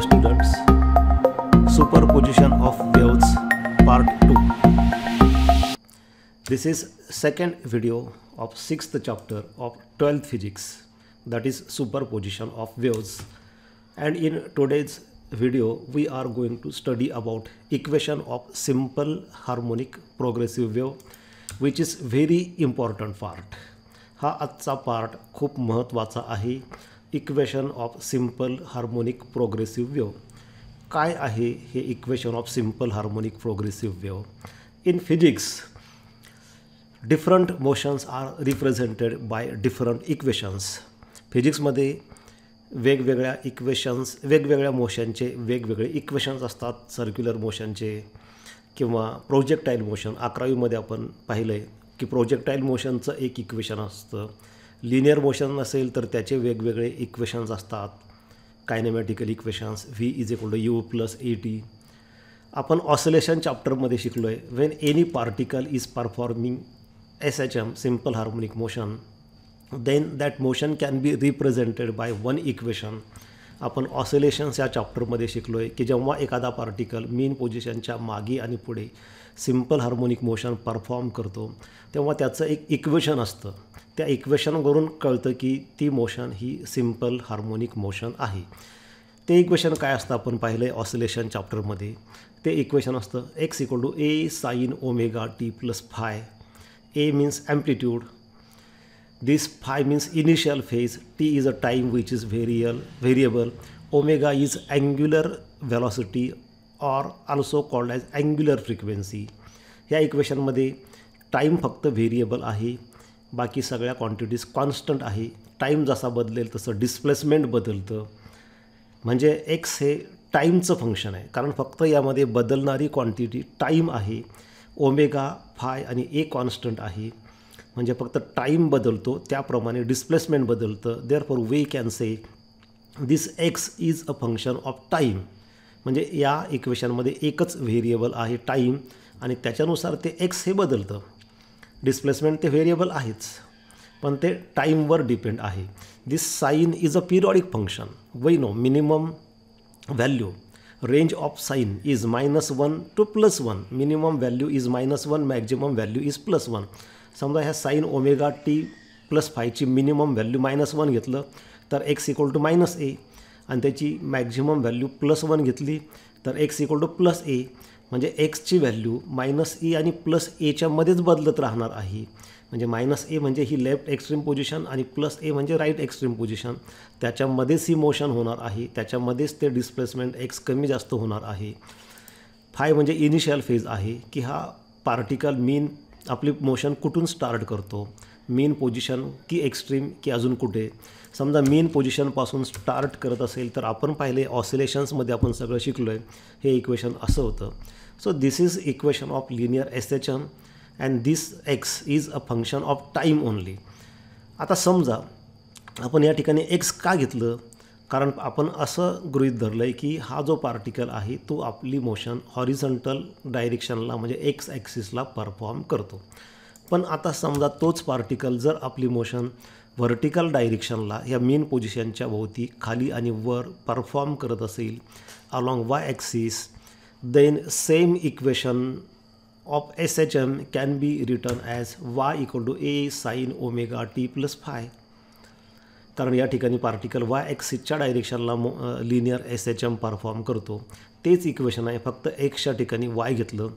Hello superposition of waves part two this is second video of sixth chapter of twelfth physics that is superposition of waves and in today's video we are going to study about equation of simple harmonic progressive wave which is very important part हा आजचा part खूप महत्त्वाचा आहे equation of simple harmonic progressive wave काय आहे हे equation of simple harmonic progressive wave in physics different motions R represented by different equations फिजिक्समध्ये वेगवेगळ्या इक्वेशन्स वेगवेगळ्या मोशनचे वेगवेगळे इक्वेशन्स असतात सर्क्युलर मोशनचे किंवा प्रोजेक्टाईल मोशन अकरावीमध्ये आपण पाहिलं आहे की प्रोजेक्टाईल मोशनचं एक इक्वेशन असतं लिनियर मोशन असेल तर त्याचे वेगवेगळे इक्वेशन्स असतात kinematical equations V is equal to U plus A T आपण ऑसोलेशन चॅप्टरमध्ये शिकलो आहे when any particle is performing S H M simple harmonic motion then that motion can be represented by one equation आपण oscillations या चॅप्टरमध्ये शिकलो आहे की जेव्हा एखादा पार्टिकल मेन पोझिशनच्या मागे आणि पुढे सिम्पल हार्मोनिक मोशन परफॉर्म करतो तेव्हा त्याचं एक इक्वेशन असतं त्या इक्वेशनवरून कळतं की ती मोशन ही सिम्पल हार्मोनिक मोशन आहे ते इक्वेशन काय असतं आपण पाहिलं आहे ऑसिलेशन चॅप्टरमध्ये ते इक्वेशन असतं X equal to A sine omega T plus phi A means amplitude this phi means initial phase T is a time which is व्हेरियल variable omega is angular velocity or also called as angular frequency ह्या इक्वेशनमध्ये time फक्त variable आहे बाकी सगळ्या quantities constant आहे time जसा बदलेल तसं डिस्प्लेसमेंट बदलतं म्हणजे एक्स हे टाईमचं फंक्शन आहे कारण फक्त यामध्ये बदलणारी क्वांटिटी टाईम आहे ओमेगा फाय आणि ए कॉन्स्टंट आहे म्हणजे फक्त टाईम बदलतो त्याप्रमाणे डिस्प्लेसमेंट बदलतं therefore we can say this X is a function of time म्हणजे या इक्वेशनमध्ये एकच व्हेरिएबल आहे टाईम आणि त्याच्यानुसार ते एक्स हे बदलतं डिस्प्लेसमेंट ते व्हेरिएबल आहेच पण ते टाईमवर डिपेंड आहे this sine is a periodic function we know minimum value range of sine is minus one to plus one minimum value is minus one maximum value is plus one समजा ह्या sine omega T plus फायची minimum value minus one घेतलं तर X equal to minus A आणि त्याची maximum value plus one घेतली तर X equal to plus A म्हणजे एक्सची व्हॅल्यू मायनस ए आणि प्लस एच्यामध्येच मध्येच बदलत राहणार आहे म्हणजे मायनस ए म्हणजे ही लेफ्ट एक्स्ट्रीम पोझिशन आणि प्लस ए म्हणजे राईट एक्स्ट्रीम पोझिशन त्याच्यामध्येच ही मोशन होणार आहे त्याच्यामध्येच ते डिस्प्लेसमेंट एक्स कमी जास्त होणार आहे फाय म्हणजे इनिशियल फेज आहे की हा पार्टिकल मीन आपली मोशन कुठून स्टार्ट करतो मेन पोझिशन की एक्स्ट्रीम की अजून कुठे समजा मेन पोझिशनपासून स्टार्ट करत असेल तर आपण पाहिले ऑसिलेशन्समध्ये आपण सगळं शिकलो आहे हे इक्वेशन असं होतं so this is equation of linear S and this X is a function of time only आता समजा आपण या ठिकाणी एक्स का घेतलं कारण आपण असं गृहीत धरलं आहे की हा जो पार्टिकल आहे तो आपली मोशन हॉरिझॉन्टल डायरेक्शनला म्हणजे एक्स ॲक्सिसला परफॉर्म करतो पण आता समजा तोच पार्टिकल जर आपली मोशन व्हर्टिकल डायरेक्शनला या मेन पोझिशनच्या भोवती खाली आणि वर परफॉर्म करत असेल along Y axis then same equation of S H M can be return as Y equal to A sine omega T plus phi कारण या ठिकाणी पार्टिकल वाय ॲक्सिसच्या डायरेक्शनला मो linear S H M perform करतो तेच इक्वेशन आहे फक्त एक्सच्या ठिकाणी वाय घेतलं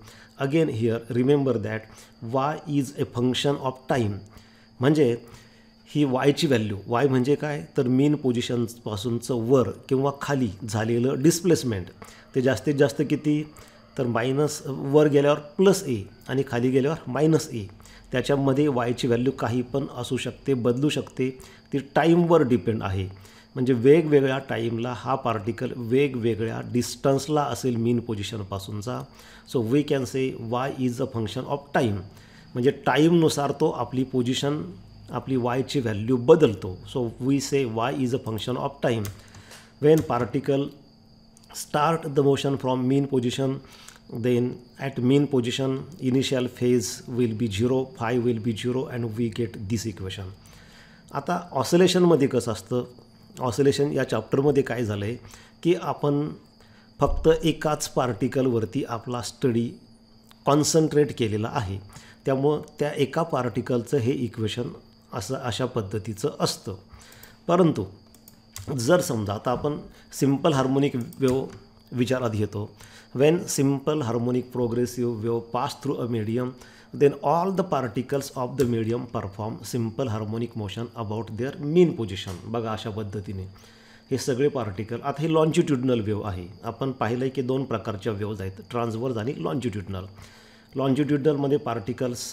again here remember that Y is a function of time म्हणजे ही वायची व्हॅल्यू वाय म्हणजे काय तर मेन पोझिशनपासूनचं वर किंवा खाली झालेलं डिस्प्लेसमेंट ते जास्तीत जास्त किती तर मायनस वर गेल्यावर प्लस ए आणि खाली गेल्यावर मायनस ए त्याच्यामध्ये वायची व्हॅल्यू काही पण असू शकते बदलू शकते ती टाईमवर डिपेंड आहे म्हणजे वेगवेगळ्या टाईमला हा पार्टिकल वेगवेगळ्या डिस्टन्सला असेल मीन पोझिशनपासूनचा so we can say Y is a function of time म्हणजे टाईमनुसार तो आपली पोझिशन आपली वायची व्हॅल्यू बदलतो so we say Y is a function of time when particle start the motion from mean position then at mean position initial phase will be zero phi will be zero and we get this equation आता ऑसिलेशनमध्ये कसं असतं oscillation या चॅप्टरमध्ये काय झालं आहे की आपण फक्त एकाच पार्टिकलवरती आपला स्टडी कॉन्सन्ट्रेट केलेला आहे त्यामुळं त्या एका पार्टिकलचं हे इक्वेशन असं अशा पद्धतीचं असतं परंतु जर समजा आता आपण सिम्पल हार्मोनिक वेव विचारात घेतो when simple harmonic progressive wave pass through a medium then all the particles of the medium perform simple harmonic motion about their mean position बघा अशा पद्धतीने हे सगळे पार्टिकल आता हे लॉन्च्युट्युडनल वेव आहे आपण पाहिलं आहे की दोन प्रकारच्या वेव्ज आहेत ट्रान्सवर्स आणि लॉन्च्युट्युडनल लॉन्च्युट्युडनलमध्ये पार्टिकल्स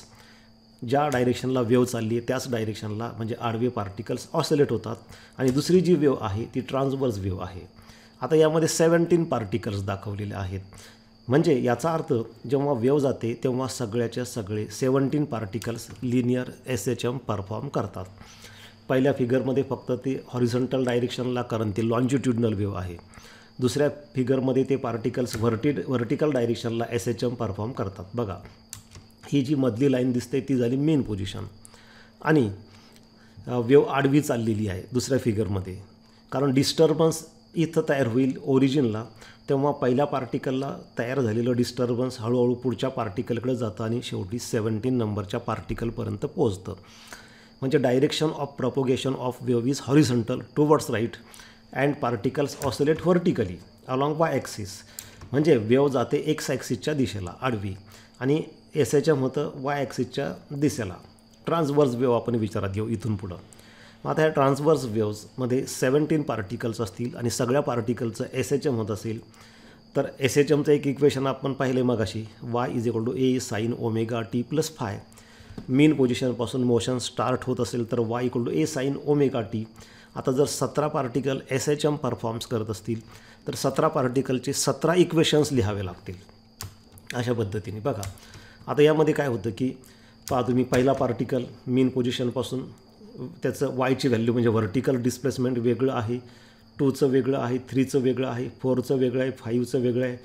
ज्या डायरेक्शनला वेव चालली आहे त्याच डायरेक्शनला म्हणजे आडवे पार्टिकल्स ऑसलेट होतात आणि दुसरी जी वेव आहे ती ट्रान्सवर्स वेव आहे आता यामध्ये सेवन्टीन पार्टिकल्स दाखवलेले आहेत म्हणजे याचा अर्थ जेव्हा वेव जाते तेव्हा सगळ्याच्या सगळे seventeen particles linear S H M perform करतात पहिल्या फिगरमध्ये फक्त ते हॉरिझॉन्टल डायरेक्शनला कारण ते लॉन्जिट्युडनल वेव आहे दुसऱ्या फिगरमध्ये ते पार्टिकल्स व्हर्टि व्हर्टिकल डायरेक्शनला एस एच एम परफॉर्म करतात बघा ही जी मधली लाईन दिसते ती झाली मेन पोझिशन आणि वेव आडवी चाललेली आहे दुसऱ्या फिगरमध्ये कारण डिस्टर्बन्स इथं तयार होईल ओरिजिनला तेव्हा पहिल्या पार्टिकलला तयार झालेलं डिस्टर्बन्स हळूहळू पुढच्या पार्टिकलकडे जातं आणि शेवटी सेवन्टीन नंबरच्या पार्टिकलपर्यंत पोहोचतं म्हणजे direction of propagation of wave is horizontal towards right and particles oscillate vertically along Y axis म्हणजे वेव जाते एक्स ॲक्सिसच्या दिशेला आडवी आणि एस एच एम होतं वाय ॲक्सिसच्या दिशेला ट्रान्सवर्स वेव आपण विचारात घेऊ इथून पुढं मग आता ह्या ट्रान्सवर्स वेव्समध्ये सेवन्टीन पार्टिकल्स असतील आणि सगळ्या पार्टिकलचं एस एच एम होत असेल तर एस एच एमचं एक इक्वेशन आपण पाहिलं मग अशी Y is equal to A sine omega T plus phi mean पोझिशनपासून मोशन स्टार्ट होत असेल तर Y equal to A sine omega T आता जर सतरा particle S H M performs करत असतील तर सतरा पार्टिकलचे सतरा इक्वेशन्स लिहावे लागतील अशा पद्धतीने बघा आता यामध्ये काय होतं की पा तुम्ही पहिला पार्टिकल मेन पोझिशनपासून त्याचं वायची व्हॅल्यू म्हणजे व्हर्टिकल डिस्प्लेसमेंट वेगळं आहे टूचं वेगळं आहे थ्रीचं वेगळं आहे फोरचं वेगळं आहे फाईव्हचं वेगळं आहे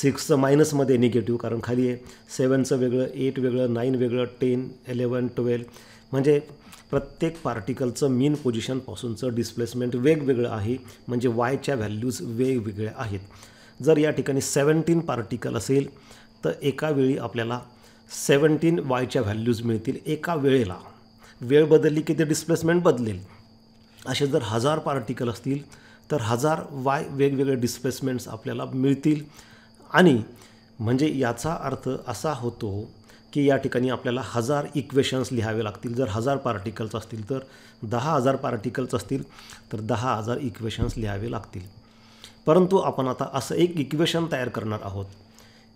सिक्सचं मायनसमध्ये निगेटिव्ह कारण खाली आहे सेवनचं वेगळं एट वेगळं नाईन वेगळं टेन इलेवन ट्वेल्व म्हणजे प्रत्येक पार्टिकलचं मीन पोझिशनपासूनचं डिस्प्लेसमेंट वेगवेगळं आहे म्हणजे वायच्या व्हॅल्यूज वेगवेगळ्या आहेत जर या ठिकाणी सेवन्टीन पार्टिकल असेल तर एकावेळी आपल्याला सेवन्टीन वायच्या व्हॅल्यूज मिळतील एका वेळेला वेळ बदलली की ते डिस्प्लेसमेंट बदलेल असे जर हजार पार्टिकल असतील तर हजार वाय वेगवेगळे डिस्प्लेसमेंट्स आपल्याला मिळतील आणि म्हणजे याचा अर्थ असा होतो की या ठिकाणी आपल्याला हजार इक्वेशन्स लिहावे लागतील जर हजार पार्टिकल्स असतील तर दहा हजार पार्टिकल्स असतील तर दहा हजार इक्वेशन्स लिहावे लागतील परंतु आपण आता असं एक इक्वेशन तयार करणार आहोत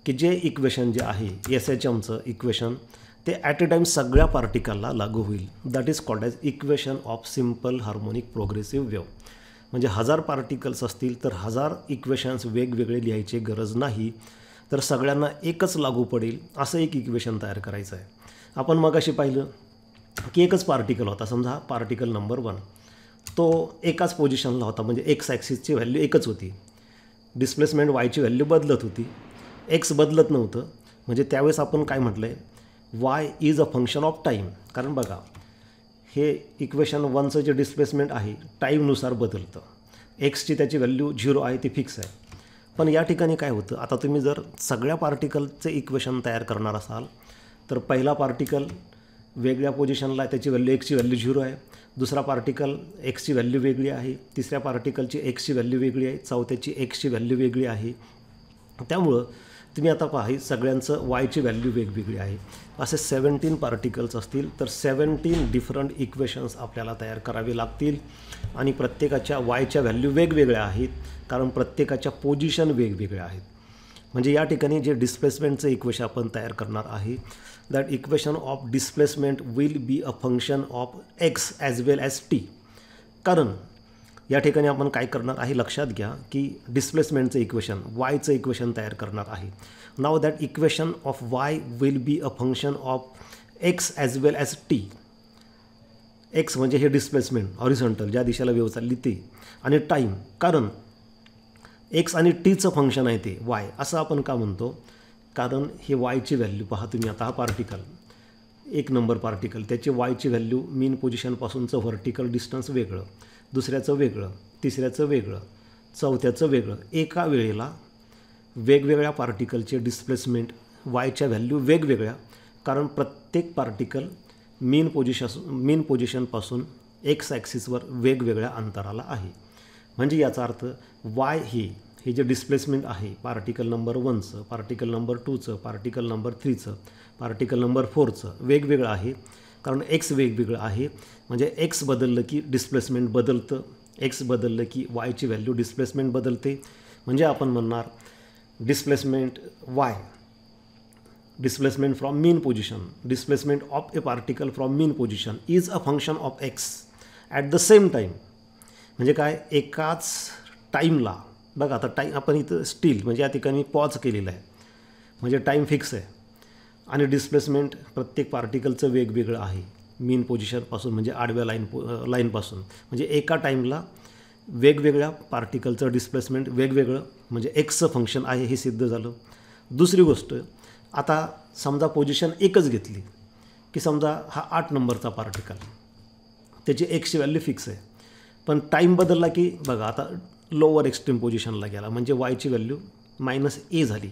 की जे इक्वेशन जे आहे एस एच एमचं इक्वेशन ते ॲट अ टाईम सगळ्या पार्टिकलला लागू होईल that is called as equation of simple harmonic progressive wave म्हणजे हजार पार्टिकल्स असतील तर हजार इक्वेशन्स वेगवेगळे लिहायची गरज नाही तर सगळ्यांना एकच लागू पडेल असं एक इक्वेशन तयार करायचं आहे आपण मग अशी पाहिलं की एकच पार्टिकल होता समजा पार्टिकल नंबर वन तो एकाच पोझिशनला होता म्हणजे एक्स ॲक्सिसची व्हॅल्यू एकच होती डिस्प्लेसमेंट वायची व्हॅल्यू बदलत होती एक्स बदलत नव्हतं म्हणजे त्यावेळेस आपण काय म्हटलं आहे Y is a function of time कारण बघा हे इक्वेशन वनचं जे डिस्प्लेसमेंट आहे टाईमनुसार बदलतं एक्सची त्याची व्हॅल्यू झिरो आहे ती फिक्स आहे पण या ठिकाणी काय होतं आता तुम्ही जर सगळ्या पार्टिकलचे इक्वेशन तयार करणार असाल तर पहिला पार्टिकल वेगळ्या पोझिशनला त्याची व्हॅल्यू एक्सची व्हॅल्यू झिरो आहे दुसरा पार्टिकल एक्सची व्हॅल्यू वेगळी आहे तिसऱ्या पार्टिकलची एक्सची व्हॅल्यू वेगळी आहे चौथ्याची एक्सची व्हॅल्यू वेगळी आहे त्यामुळं तुम्ही आता पहा सगळ्यांचं वायची व्हॅल्यू वेगवेगळी आहे असे सेवन्टीन पार्टिकल्स असतील तर सेवन्टीन डिफरंट इक्वेशन्स आपल्याला तयार करावे लागतील आणि प्रत्येकाच्या वायच्या व्हॅल्यू वेगवेगळ्या आहेत कारण प्रत्येकाच्या पोजिशन वेगवेगळ्या आहेत म्हणजे या ठिकाणी जे डिस्प्लेसमेंटचं इक्वेशन आपण तयार करणार आहे that equation of displacement will be a function of X as well as T कारण या ठिकाणी आपण काय करणार आहे लक्षात घ्या की डिस्प्लेसमेंटचं इक्वेशन वायचं इक्वेशन तयार करणार आहे नाव that equation of Y will be a function of X as well as T X म्हणजे हे डिस्प्लेसमेंट ऑरिझेंटल ज्या दिशेला वेव चालली ती आणि टाईम कारण एक्स आणि टीचं फंक्शन आहे ते वाय असं आपण का म्हणतो कारण हे वायची व्हॅल्यू पहा तुम्ही आता हा पार्टिकल एक नंबर पार्टिकल त्याची वायची व्हॅल्यू मीन पोझिशनपासूनचं व्हर्टिकल डिस्टन्स वेगळं दुसऱ्याचं वेगळं तिसऱ्याचं वेगळं चौथ्याचं वेगळं एका वेळेला वेगवेगळ्या पार्टिकलचे डिस्प्लेसमेंट वायच्या व्हॅल्यू वेगवेगळ्या कारण प्रत्येक पार्टिकल मेन पोजिशन मेन पोजिशनपासून एक्स ॲक्सिसवर वेगवेगळ्या अंतराला आहे म्हणजे याचा अर्थ वाय हे हे जे डिस्प्लेसमेंट आहे पार्टिकल नंबर वनचं पार्टिकल नंबर टूचं पार्टिकल नंबर थ्रीचं पार्टिकल नंबर फोरचं वेगवेगळं आहे कारण एक्स वेगवेगळं आहे म्हणजे एक्स बदललं की डिस्प्लेसमेंट बदलतं एक्स बदललं की वायची व्हॅल्यू डिस्प्लेसमेंट बदलते म्हणजे आपण म्हणणार displacement Y displacement from mean position displacement of a particle from mean position is a function of X at the same time म्हणजे काय एकाच टाईमला बघा आता टाईम आपण इथं स्टील म्हणजे या ठिकाणी पॉज केलेलं आहे म्हणजे टाईम फिक्स आहे आणि डिस्प्लेसमेंट प्रत्येक पार्टिकलचं वेगवेगळं आहे मेन पोझिशनपासून म्हणजे आडव्या लाईन पो लाईनपासून म्हणजे एका टाईमला वेगवेगळ्या पार्टिकलचं डिस्प्लेसमेंट वेगवेगळं म्हणजे एक्सचं फंक्शन आहे हे सिद्ध झालं दुसरी गोष्ट आता समजा पोझिशन एकच घेतली की समजा हा आठ नंबरचा पार्टिकल त्याची एक्सची व्हॅल्यू फिक्स आहे पण टाईम बदलला की बघा आता लोअर एक्स्ट्रीम पोझिशनला गेला म्हणजे वायची व्हॅल्यू मायनस ए झाली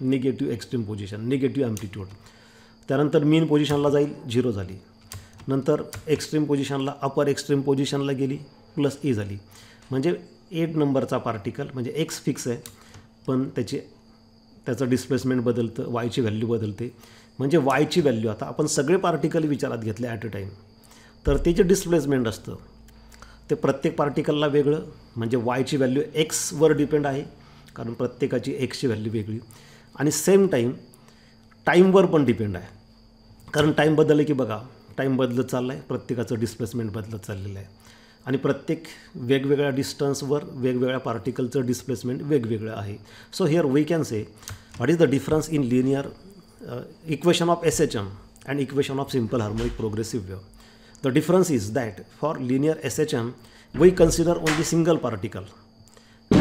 negative extreme position negative amplitude त्यानंतर मेन पोझिशनला जाईल झिरो झाली नंतर एक्स्ट्रीम पोझिशनला अपर एक्स्ट्रीम पोझिशनला गेली प्लस ई e झाली म्हणजे एट नंबरचा पार्टिकल म्हणजे एक्स फिक्स आहे पण त्याची त्याचं डिस्प्लेसमेंट बदलतं वायची व्हॅल्यू बदलते म्हणजे वायची व्हॅल्यू आता आपण सगळे पार्टिकल विचारात घेतले ॲट अ टाईम तर ते जे डिस्प्लेसमेंट असतं ते प्रत्येक पार्टिकलला वेगळं म्हणजे वायची व्हॅल्यू एक्सवर डिपेंड आहे कारण प्रत्येकाची एक्सची व्हॅल्यू वेगळी आणि सेम टाईम टाईमवर पण डिपेंड आहे कारण टाईम बदलले की बघा टाईम बदलत चालला आहे प्रत्येकाचं डिस्प्लेसमेंट बदलत चाललेलं आहे आणि प्रत्येक वेगवेगळ्या डिस्टन्सवर वेगवेगळ्या पार्टिकलचं डिस्प्लेसमेंट वेगवेगळं आहे so here we can say what is the difference in linear equation of S H M and equation of simple harmonic progressive wave the difference is that for linear S H M we consider only single particle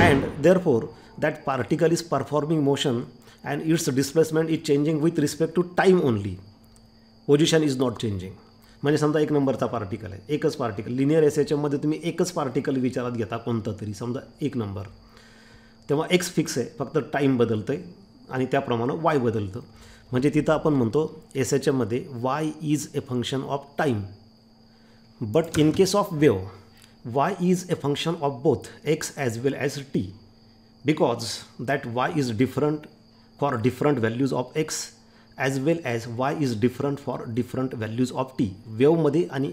and therefore that particle is performing motion and its displacement is changing with respect to time only position is not changing म्हणजे समजा एक नंबरचा particle आहे एकच particle linear S H एममध्ये तुम्ही एकच particle विचारात घेता कोणतं तरी समजा एक नंबर तेव्हा एक्स फिक्स आहे फक्त टाईम बदलतं आहे आणि त्याप्रमाणे वाय बदलतं म्हणजे तिथं आपण म्हणतो एस एच एममध्ये Y is a function of time but in case of wave Y is a function of both X as well as T because that Y is different for different values of X as well as Y is different for different values of T वेवमध्ये आणि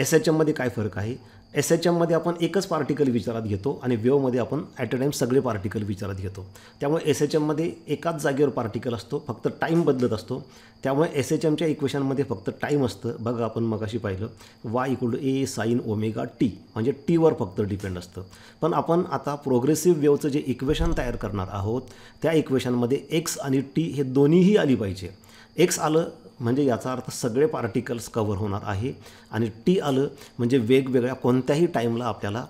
S H एममध्ये काय फरक आहे S H एममध्ये आपण एकच particle विचारात घेतो आणि वेवमध्ये आपण ॲट अ टाईम सगळे पार्टिकल विचारात घेतो त्यामुळे एस एच एममध्ये एकाच जागेवर पार्टिकल असतो फक्त टाईम बदलत असतो त्यामुळे एस एच एमच्या इक्वेशनमध्ये फक्त टाईम असतं बघा आपण मगाशी पाहिलं Y equal to A sine omega T म्हणजे टीवर फक्त डिपेंड असतं पण आपण आता प्रोग्रेसिव्ह वेवचं जे इक्वेशन तयार करणार आहोत त्या इक्वेशनमध्ये एक्स आणि टी हे दोन्हीही आली पाहिजे एक्स आलं म्हणजे याचा अर्थ सगळे पार्टिकल्स कवर होणार आहे आणि टी आलं म्हणजे वेगवेगळ्या कोणत्याही टाईमला आपल्याला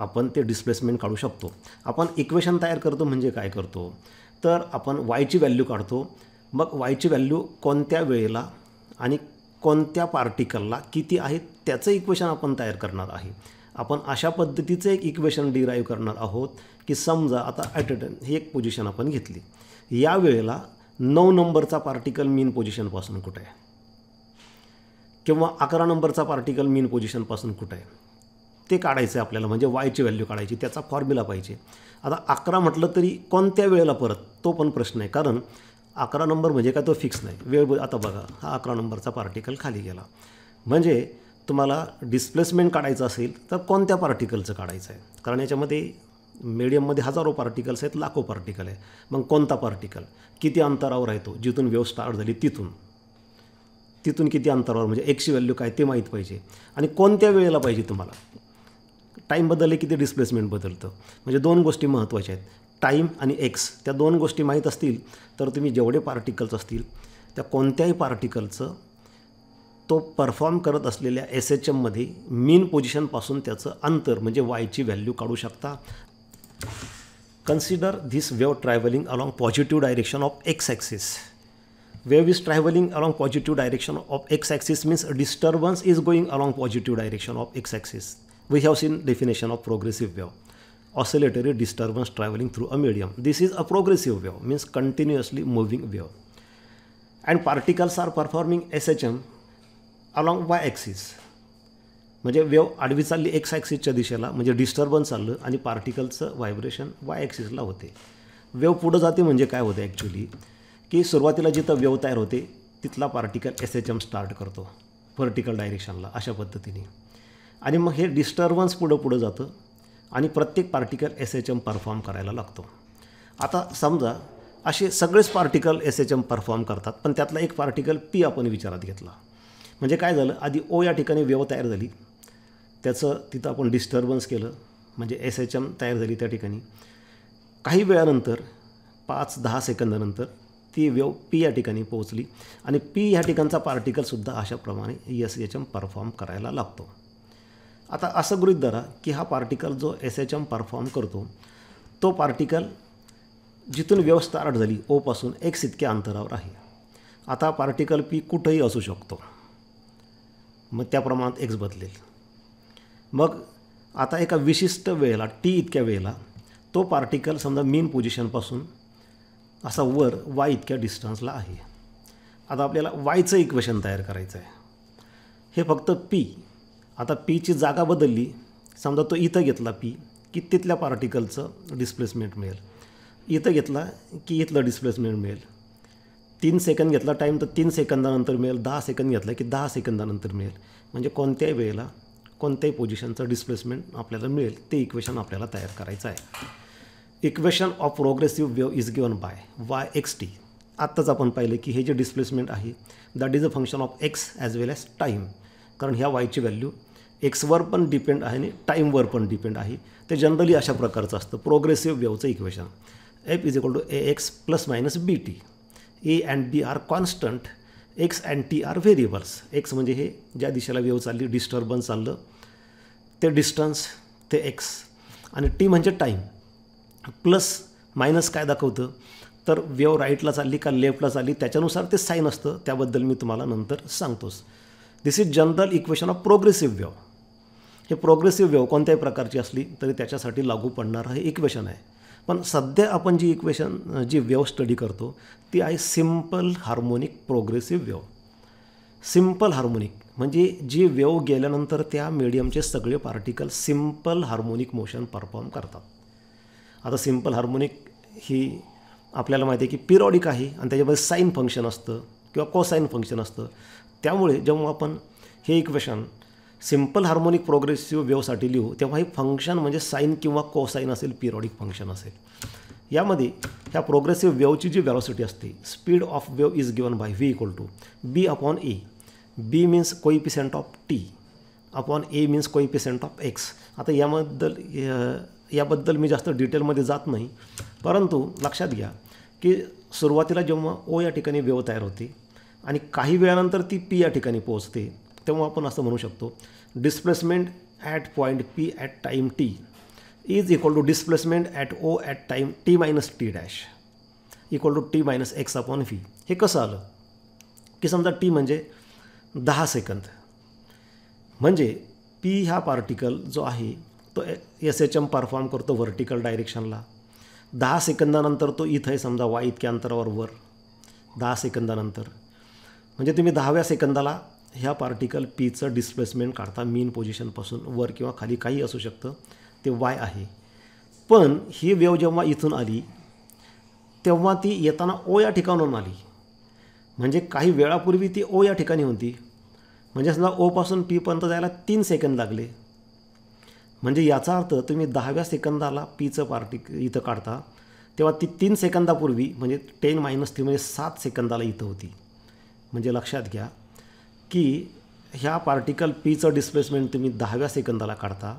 आपण ते डिस्प्लेसमेंट काढू शकतो आपण इक्वेशन तयार करतो म्हणजे काय करतो तर आपण वायची व्हॅल्यू काढतो मग वायची व्हॅल्यू कोणत्या वेळेला आणि कोणत्या पार्टिकलला किती आहे त्याचं इक्वेशन आपण तयार करणार आहे आपण अशा पद्धतीचं एक इक्वेशन डिराईव्ह करणार आहोत की समजा आता ॲट अ टाईम ही एक पोझिशन आपण घेतली या वेळेला नऊ नंबरचा पार्टिकल मीन पोझिशनपासून कुठं आहे किंवा अकरा नंबरचा पार्टिकल मीन पोझिशनपासून कुठं आहे ते काढायचं आहे आपल्याला म्हणजे वायची व्हॅल्यू काढायची त्याचा फॉर्म्युला पाहिजे आता अकरा म्हटलं तरी कोणत्या वेळेला परत तो पण प्रश्न आहे कारण अकरा नंबर म्हणजे काय तो फिक्स नाही वेळ आता बघा हा अकरा नंबरचा पार्टिकल खाली गेला म्हणजे तुम्हाला डिस्प्लेसमेंट काढायचं असेल तर कोणत्या पार्टिकलचं काढायचं आहे कारण याच्यामध्ये मीडियममध्ये हजारो पार्टिकल्स आहेत लाखो पार्टिकल आहे मग कोणता पार्टिकल किती अंतरावर आहे तो जिथून व्यवस्था स्टार्ट झाली तिथून तिथून किती अंतरावर म्हणजे एक्सची व्हॅल्यू काय ते माहीत पाहिजे आणि कोणत्या वेळेला पाहिजे तुम्हाला टाईम बदलले की ते डिस्प्लेसमेंट बदलतं म्हणजे दोन गोष्टी महत्त्वाच्या आहेत टाईम आणि एक्स त्या दोन गोष्टी माहीत असतील तर तुम्ही जेवढे पार्टिकल्स असतील त्या कोणत्याही पार्टिकलचं तो परफॉर्म करत असलेल्या एस एच एममध्ये मेन पोझिशनपासून त्याचं अंतर म्हणजे वायची व्हॅल्यू काढू शकता Consider this wave traveling along positive direction of x-axis. Wave is traveling along positive direction of x-axis means disturbance is going along positive direction of x-axis. We have seen definition of progressive wave. Oscillatory disturbance traveling through a medium. This is a progressive wave means continuously moving wave. And particles are performing SHM along y-axis म्हणजे wave आडवी चालली x ॲक्सिसच्या दिशेला म्हणजे disturbance चाललं आणि पार्टिकलचं vibration Y ॲक्सिसला होते wave पुढं जाते म्हणजे काय होतं ॲक्च्युली की सुरुवातीला जिथं वेव तयार होते तिथला particle S H M start करतो व्हर्टिकल डायरेक्शनला अशा पद्धतीने आणि मग हे डिस्टर्बन्स पुढं पुढं जातं आणि प्रत्येक particle S H M perform करायला लागतो आता समजा असे सगळेच particle S H M perform करतात पण त्यातला एक पार्टिकल पी आपण विचारात घेतला म्हणजे काय झालं आधी ओ या ठिकाणी वेव तयार झाली त्याचं तिथं आपण डिस्टर्बन्स केलं म्हणजे एस एच एम तयार झाली त्या ठिकाणी काही वेळानंतर पाच दहा सेकंदानंतर ती व्यव पी या ठिकाणी पोहोचली आणि पी ह्या ठिकाणचा पार्टिकलसुद्धा अशाप्रमाणे एस एच एम परफॉर्म करायला लागतो आता असं गृहित धरा की हा पार्टिकल जो एस एच एम परफॉर्म करतो तो पार्टिकल जिथून व्यव स्टार्ट झाली ओपासून एक्स इतक्या अंतरावर आहे आता पार्टिकल पी कुठंही असू शकतो मग त्या प्रमाणात एक्स बदलेल मग आता एका विशिष्ट वेळेला टी इतक्या वेळेला तो पार्टिकल समजा मेन पोझिशनपासून असा वर वाय इतक्या डिस्टन्सला आहे आता आपल्याला वायचं इक्वेशन तयार करायचं आहे हे फक्त पी आता पीची जागा बदलली समजा तो इथं घेतला पी की तिथल्या पार्टिकलचं डिस्प्लेसमेंट मिळेल इथं घेतला की इथलं डिस्प्लेसमेंट मिळेल तीन सेकंद घेतला टाईम तर तीन सेकंदानंतर मिळेल दहा सेकंद घेतला की दहा सेकंदानंतर मिळेल म्हणजे कोणत्याही वेळेला कोणत्याही पोझिशनचं डिस्प्लेसमेंट आपल्याला मिळेल ते इक्वेशन आपल्याला तयार करायचं आहे equation of progressive wave is given by Y X T आत्ताच आपण पाहिले की हे जे डिस्प्लेसमेंट आहे that is a function of X as well as time कारण ह्या वायची व्हॅल्यू एक्सवर पण डिपेंड आहे आणि टाईमवर पण डिपेंड आहे ते जनरली अशा प्रकारचं असतं प्रोग्रेसिव्ह वेवचं equation F is equal to A X plus minus B T A and B are constant X T are variables X म्हणजे हे ज्या दिशेला वेव चालली डिस्टर्बन्स चाललं ते डिस्टन्स ते एक्स आणि टी म्हणजे टाईम प्लस मायनस काय दाखवतं तर वेव राईटला चालली का लेफ्टला चालली त्याच्यानुसार ते साईन असतं त्याबद्दल मी तुम्हाला नंतर सांगतोस this is general equation of progressive wave हे प्रोग्रेसिव्ह वेव कोणत्याही प्रकारची असली तरी त्याच्यासाठी लागू पडणारं हे इक्वेशन आहे पण सध्या आपण जी इक्वेशन जी वेव स्टडी करतो ती आहे simple harmonic progressive wave simple harmonic म्हणजे जी वेव गेल्यानंतर त्या मिडियमचे सगळे particle simple harmonic motion perform करतात आता सिम्पल हार्मोनिक ही आपल्याला माहिती आहे की पिरॉडिक आहे आणि त्याच्यामध्ये साईन फंक्शन असतं किंवा कोसाईन फंक्शन असतं त्यामुळे जेव्हा आपण हे इक्वेशन सिम्पल हार्मोनिक प्रोग्रेसिव्ह वेवसाठी लिहू तेव्हा हे फंक्शन म्हणजे साईन किंवा कोसाईन असेल पिरियॉडिक फंक्शन असेल यामध्ये ह्या प्रोग्रेसिव्ह वेवची जी व्हॅलॉसिटी असते speed of wave is given by V equal to B upon A B means coefficient of T upon A means coefficient of X आता याबद्दल याबद्दल मी जास्त डिटेलमध्ये जात नाही परंतु लक्षात घ्या की सुरुवातीला जेव्हा ओ या ठिकाणी वेव तयार होते आणि काही वेळानंतर ती पी या ठिकाणी पोहोचते तेव्हा आपण असं म्हणू शकतो displacement at point P at time T is equal to displacement at O at time T minus T dash equal to T minus x upon V हे कसं आलं की समजा टी म्हणजे दहा सेकंद म्हणजे पी हा पार्टिकल जो आहे तो एस एच एम परफॉर्म करतो व्हर्टिकल डायरेक्शनला दहा सेकंदानंतर तो इथं आहे समजा वा इतक्या अंतरावर वर दहा सेकंदानंतर म्हणजे तुम्ही दहाव्या सेकंदाला ह्या पार्टिकल पीचं डिस्प्लेसमेंट काढता मेन पोझिशनपासून वर किंवा खाली काही असू शकतं ते वाय आहे पण ही वेव जेव्हा इथून आली तेव्हा ती येताना ओ या ठिकाणून आली म्हणजे काही वेळापूर्वी ती ओ या ठिकाणी होती म्हणजे समजा ओपासून पीपर्यंत जायला तीन सेकंद लागले म्हणजे याचा अर्थ तुम्ही दहाव्या सेकंदाला पीचं पार्टी इथं काढता तेव्हा ती तीन सेकंदापूर्वी म्हणजे टेन मायनस थ्री म्हणजे सात सेकंदाला इथं होती म्हणजे लक्षात घ्या की ह्या पार्टिकल पीचं डिस्प्लेसमेंट तुम्ही दहाव्या सेकंदाला काढता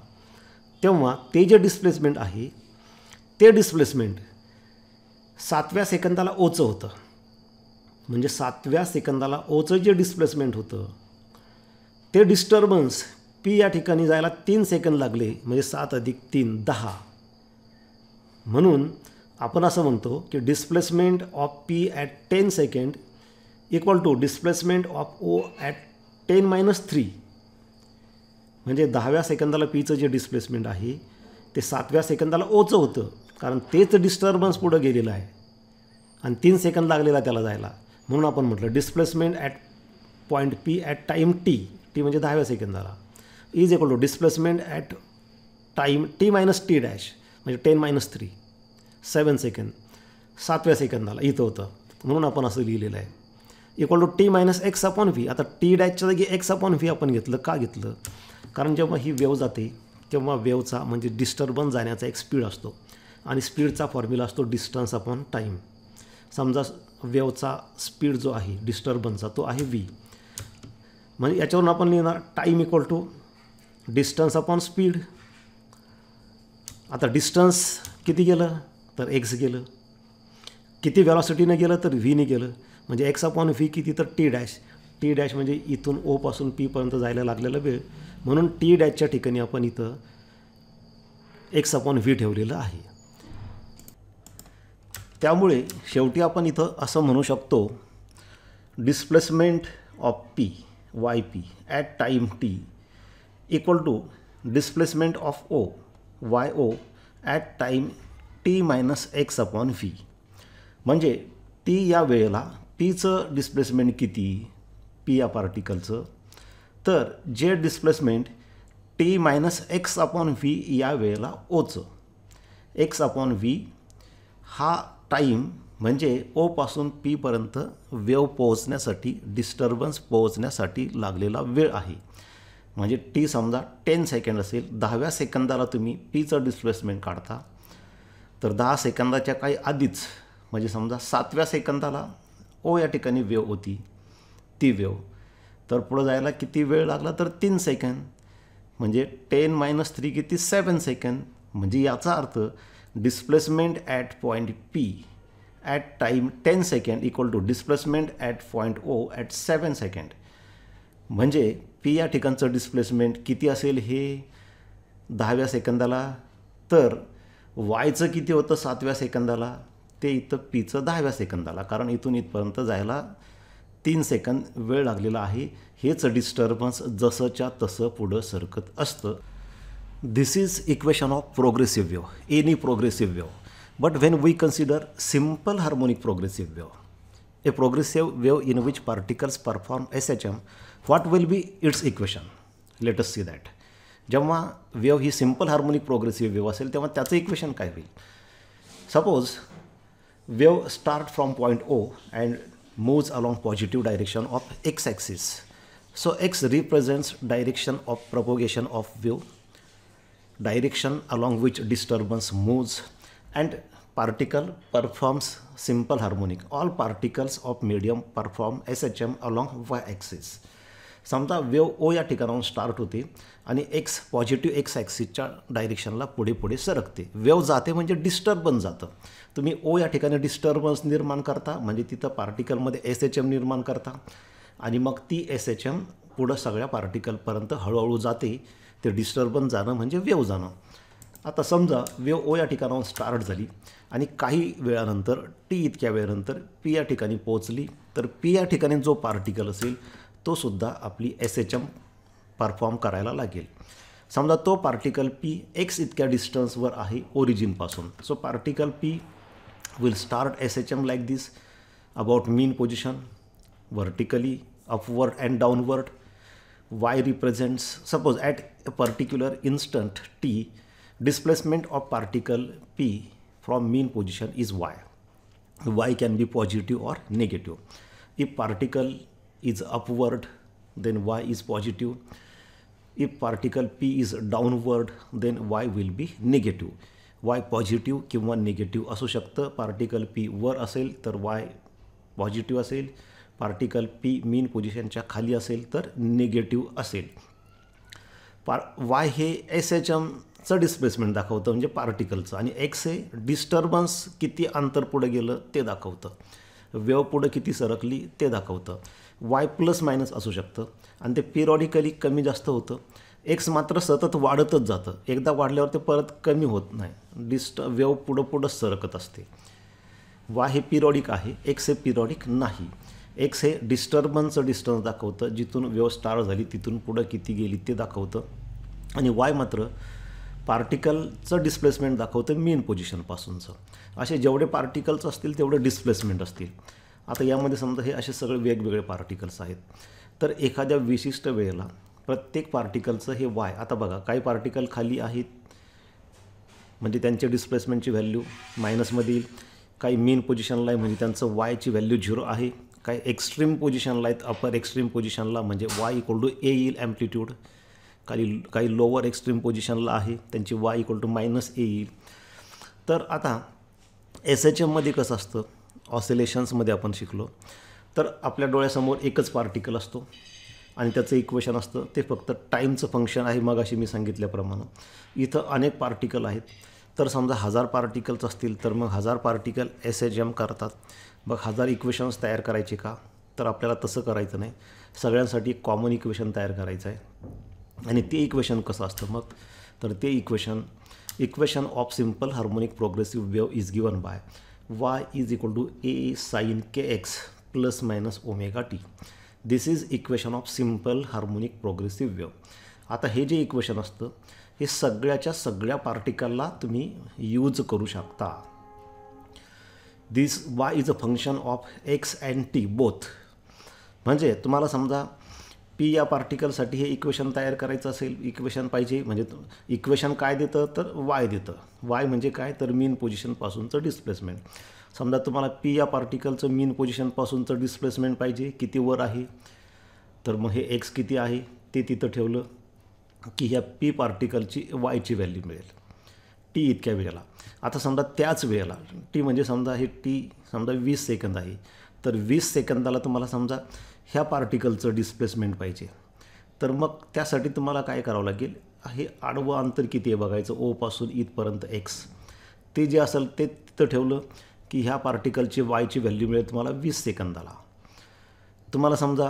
तेव्हा ते जे डिस्प्लेसमेंट आहे ते डिस्प्लेसमेंट सातव्या सेकंदाला ओचं होतं म्हणजे सातव्या सेकंदाला ओचं जे डिस्प्लेसमेंट होतं ते डिस्टर्बन्स पी या ठिकाणी जायला तीन सेकंद लागले म्हणजे सात अधिक तीन दहा म्हणून आपण असं म्हणतो की displacement of P at ten second equal to displacement of O at ten minus three म्हणजे दहाव्या सेकंदाला पीचं जे डिस्प्लेसमेंट आहे ते सातव्या सेकंदाला ओचं होतं कारण तेच डिस्टर्बन्स पुढं गेलेलं आहे आणि तीन सेकंद लागलेला त्याला जायला म्हणून आपण म्हटलं displacement at point P at time T T म्हणजे दहाव्या सेकंदाला is equal to displacement at time T minus T dash म्हणजे टेन मायनस थ्री सेवन सेकंद सातव्या सेकंदाला इथं होतं म्हणून आपण असं लिहिलेलं आहे equal to T minus x upon V आता टी डॅचच्या जागी एक्स अपॉन व्ही आपण घेतलं का घेतलं कारण जेव्हा ही वेव जाते तेव्हा वेवचा म्हणजे डिस्टर्बन्स जाण्याचा एक स्पीड असतो आणि स्पीडचा फॉर्म्युला असतो डिस्टन्स अपॉन टाईम समजा वेवचा स्पीड जो आहे डिस्टर्बन्सचा तो आहे व्ही म्हणजे याच्यावरून आपण लिहिणार time equal to distance upon speed आता डिस्टन्स किती गेलं तर एक्स गेलं किती व्हॅलॉसिटीनं गेलं तर व्हीने गेलं म्हणजे एक्स अपॉन व्ही किती तर टी डॅश टी डॅश म्हणजे इथून ओपासून पीपर्यंत जायला लागलेला वेळ म्हणून टी डॅशच्या ठिकाणी आपण इथं एक्स अपॉन व्ही ठेवलेलं आहे त्यामुळे शेवटी आपण इथं असं म्हणू शकतो displacement of P Y P at time T equal to displacement of O Y O at time T minus x upon V म्हणजे टी या वेळेला पीचं डिस्प्लेसमेंट किती पी या पार्टिकलचं तर जे displacement T minus x upon V या वेळेला ओचं एक्स अपॉन व्ही हा टाईम म्हणजे ओपासून पीपर्यंत वेव पोहोचण्यासाठी डिस्टर्बन्स पोहोचण्यासाठी लागलेला वेळ आहे म्हणजे टी समजा टेन सेकंड असेल दहाव्या सेकंदाला तुम्ही पीचं डिस्प्लेसमेंट काढता तर दहा सेकंदाच्या काही आधीच म्हणजे समजा सातव्या सेकंदाला ओ या ठिकाणी वेव होती ती वेव तर पुढं जायला किती वेळ लागला तर तीन सेकंद म्हणजे टेन मायनस थ्री किती सेवन सेकंद म्हणजे याचा अर्थ displacement at point P at time ten second equal to displacement at point O at seven second म्हणजे पी या ठिकाणचं डिस्प्लेसमेंट किती असेल हे दहाव्या सेकंदाला तर वायचं किती होतं सातव्या सेकंदाला ते इथं पीचं दहाव्या सेकंदाला कारण इथून इथपर्यंत जायला तीन सेकंद वेळ लागलेला आहे हेच डिस्टर्बन्स जसंच्या तसं पुढं सरकत असतं this is equation of progressive wave any progressive wave but when we consider simple harmonic progressive wave a progressive wave in which particles perform S H M what will be its equation let's see that जेव्हा wave ही simple harmonic progressive व्यव असेल तेव्हा त्याचं equation काय होईल suppose wave starts from point O and moves along positive direction of x-axis. So x represents direction of propagation of wave, direction along which disturbance moves and particle performs simple harmonic. All particles of medium perform SHM along y-axis. wave wave O around ठिकाणाहून to the. आणि X positive X ॲक्सिसच्या डायरेक्शनला पुढे पुढे सरकते wave जाते म्हणजे disturbance जातं तुम्ही ओ या ठिकाणी डिस्टर्बन्स निर्माण करता म्हणजे तिथं पार्टिकलमध्ये एस एच एम निर्माण करता आणि मग ती एस एच एम पुढं सगळ्या पार्टिकलपर्यंत हळूहळू जाते ते डिस्टर्बन्स जाणं म्हणजे वेव जाणं आता समजा वेव ओ या ठिकाणाहून स्टार्ट झाली आणि काही वेळानंतर टी इतक्या वेळानंतर पी या ठिकाणी पोहोचली तर पी या ठिकाणी जो पार्टिकल असेल तोसुद्धा आपली एस एच एम परफॉर्म करायला लागेल समजा तो पार्टिकल पी एक्स इतक्या डिस्टन्सवर आहे ओरिजिनपासून so particle P will start S H M like this about mean position vertically upward and downward Y represents suppose at a particular instant T displacement of particle P from mean position is Y Y can be positive or negative if particle is upward then Y is positive if particle P is downward then Y will be negative Y positive किंवा negative असू शकतं particle P वर असेल तर Y positive असेल particle P mean पोझिशनच्या खाली असेल तर निगेटिव्ह असेल पार वाय हे एस एच एमचं डिस्प्लेसमेंट दाखवतं म्हणजे पार्टिकलचं आणि एक्स हे डिस्टर्बन्स किती अंतर पुढे गेलं ते दाखवतं वेव पुढं किती सरकली ते दाखवतं वाय प्लस मायनस असू शकतं आणि ते पिरॉडिकली कमी जास्त होतं एक्स मात्र सतत वाढतच जातं एकदा वाढल्यावर ते परत कमी होत नाही डिस्ट वेव पुढं पुढं सरकत असते वाय हे पिरॉडिक आहे एक्स हे पिरॉडिक नाही एक्स हे डिस्टर्बन्स डिस्टन्स दाखवतं जिथून वेव स्टार झाली तिथून पुढं किती गेली ते दाखवतं आणि वाय मात्र पार्टिकलचं डिस्प्लेसमेंट दाखवतं मेन पोझिशनपासूनचं असे जेवढे पार्टिकल्स असतील तेवढे डिस्प्लेसमेंट असतील आता यामध्ये समजा हे असे सगळे वेगवेगळे पार्टिकल्स आहेत तर एखाद्या विशिष्ट वेळेला प्रत्येक पार्टिकलचं हे वाय आता बघा काही पार्टिकल खाली आहेत म्हणजे त्यांचे डिस्प्लेसमेंटची व्हॅल्यू मायनसमध्ये येईल काही मेन पोझिशनला आहे म्हणजे त्यांचं वायची व्हॅल्यू झिरो आहे काही एक्स्ट्रीम पोझिशनला आहेत अपर एक्स्ट्रीम पोझिशनला म्हणजे वाय इक्वल टू ए येईल ॲम्प्लिट्यूड काही काही लोअर एक्स्ट्रीम पोझिशनला आहे त्यांची Y equal to minus A येईल तर आता एस एच एममध्ये कसं असतं ऑसिलेशन्समध्ये आपण शिकलो तर आपल्या डोळ्यासमोर एकच पार्टिकल असतो आणि त्याचं इक्वेशन असतं ते फक्त टाईमचं फंक्शन आहे मग अशी मी सांगितल्याप्रमाणे इथं अनेक पार्टिकल आहेत तर समजा हजार पार्टिकल्स असतील तर मग हजार पार्टिकल एस एच एम करतात मग हजार इक्वेशन्स तयार करायचे का तर आपल्याला तसं करायचं नाही सगळ्यांसाठी कॉमन इक्वेशन तयार करायचं आहे आणि ते इक्वेशन कसं असतं मग तर ते equation equation of simple harmonic progressive wave is given by Y is equal to A sine K x plus minus omega T this is equation of simple harmonic progressive wave आता हे जे equation असतं हे सगळ्याच्या सगळ्या पार्टिकलला तुम्ही use करू शकता this Y is a function of x and T both म्हणजे तुम्हाला समजा पी या पार्टिकलसाठी हे इक्वेशन तयार करायचं असेल इक्वेशन पाहिजे म्हणजे इक्वेशन काय देतं तर वाय देतं वाय म्हणजे काय तर मेन पोझिशनपासूनचं डिस्प्लेसमेंट समजा तुम्हाला पी या पार्टिकलचं मीन पोझिशनपासूनचं डिस्प्लेसमेंट पाहिजे किती वर आहे तर मग हे एक्स किती आहे ते तिथं ठेवलं की ह्या पी पार्टिकलची वायची व्हॅल्यू मिळेल टी इतक्या वेळेला आता समजा त्याच वेळेला टी म्हणजे समजा हे टी समजा वीस सेकंद आहे तर वीस सेकंदाला तुम्हाला समजा ह्या पार्टिकलचं डिस्प्लेसमेंट पाहिजे तर मग त्यासाठी तुम्हाला काय करावं लागेल हे आडवं अंतर किती आहे बघायचं ओपासून इथपर्यंत एक्स ते जे असेल ते तिथं ठेवलं की ह्या पार्टिकलची वायची व्हॅल्यू मिळेल तुम्हाला वीस सेकंदाला तुम्हाला समजा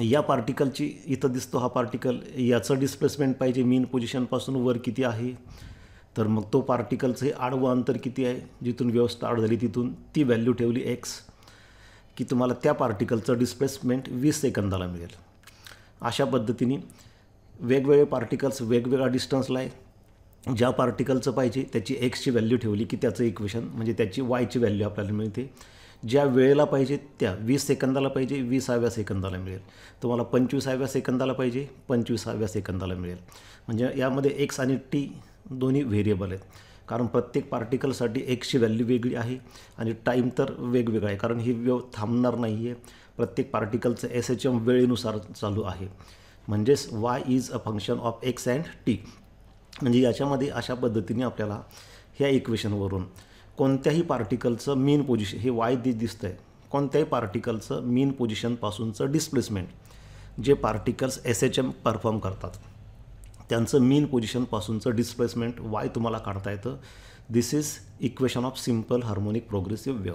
या पार्टिकलची इथं दिसतो हा पार्टिकल याचं डिस्प्लेसमेंट पाहिजे मीन पोझिशनपासून वर किती आहे तर मग तो पार्टिकलचं हे आडवं अंतर किती आहे जिथून व्यवस्था आड झाली तिथून ती व्हॅल्यू ठेवली एक्स की तुम्हाला त्या पार्टिकलचं डिस्प्लेसमेंट वीस सेकंदाला मिळेल अशा पद्धतीने वेगवेगळे पार्टिकल्स वेगवेगळ्या डिस्टन्सला आहे ज्या पार्टिकलचं पाहिजे त्याची एक्सची व्हॅल्यू ठेवली की त्याचं इक्वेशन म्हणजे त्याची वायची व्हॅल्यू आपल्याला मिळते ज्या वेळेला पाहिजे त्या वीस सेकंदाला पाहिजे विसाव्या सेकंदाला मिळेल तुम्हाला पंचवीसाव्या सेकंदाला पाहिजे पंचवीसाव्या सेकंदाला मिळेल म्हणजे यामध्ये एक्स आणि टी दोन्ही व्हेरिएबल आहेत कारण प्रत्येक पार्टिकलसाठी एक्सची व्हॅल्यू वेगळी आहे आणि टाईम तर वेगवेगळा आहे कारण ही व्यव थांबणार नाही आहे प्रत्येक पार्टिकलचं एस एच एम वेळेनुसार चालू आहे म्हणजेच Y is a function of x and T म्हणजे याच्यामध्ये अशा पद्धतीने आपल्याला ह्या इक्वेशनवरून कोणत्याही पार्टिकलचं मेन पोझिशन हे वाय दि दिसतं आहे कोणत्याही पार्टिकलचं मेन पोझिशनपासूनचं डिस्प्लेसमेंट जे particles S H M perform करतात त्यांचं मेन पोझिशनपासूनचं डिस्प्लेसमेंट वाय तुम्हाला काढता येतं this is equation of simple harmonic progressive wave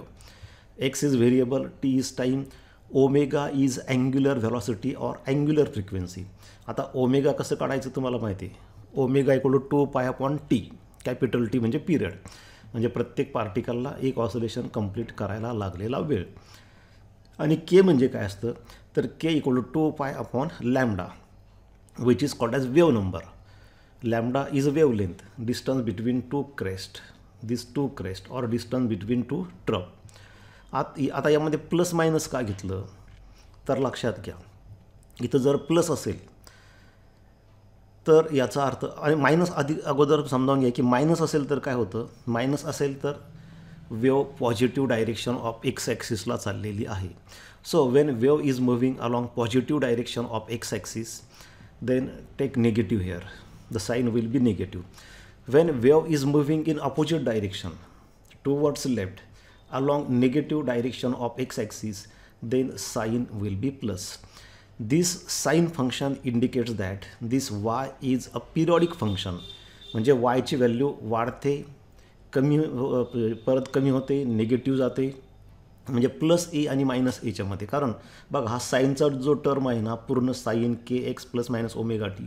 X is variable T is time omega is angular velocity or angular frequency आता omega कसं काढायचं तुम्हाला माहिती आहे omega equal to pi upon T capital T म्हणजे पिरियड म्हणजे प्रत्येक पार्टिकलला एक ऑसोलेशन कंप्लीट करायला लागलेला वेळ आणि के म्हणजे काय असतं तर K equal to two pi upon lambda which is called as wave number lambda is wave length distance between two crest this to crest or distance between two trough आत आता यामध्ये प्लस मायनस का घेतलं तर लक्षात घ्या इथं जर प्लस असेल तर याचा अर्थ आणि मायनस आधी अगोदर समजावून घ्या की मायनस असेल तर काय होतं मायनस असेल तर wave positive direction of x ॲक्सिसला चाललेली आहे so when wave is moving along positive direction of x axis then take negative here the sign will be negative when wave is moving in opposite direction towards left along negative direction of x axis then sign will be plus this sine function indicates that this Y is a periodic function म्हणजे वायची value वाढते कमी परत कमी होते negative जाते म्हणजे plus A e आणि मायनस एच्यामध्ये e कारण बघा हा साईनचा जो टर्म आहे ना पूर्ण साईन के x plus minus omega T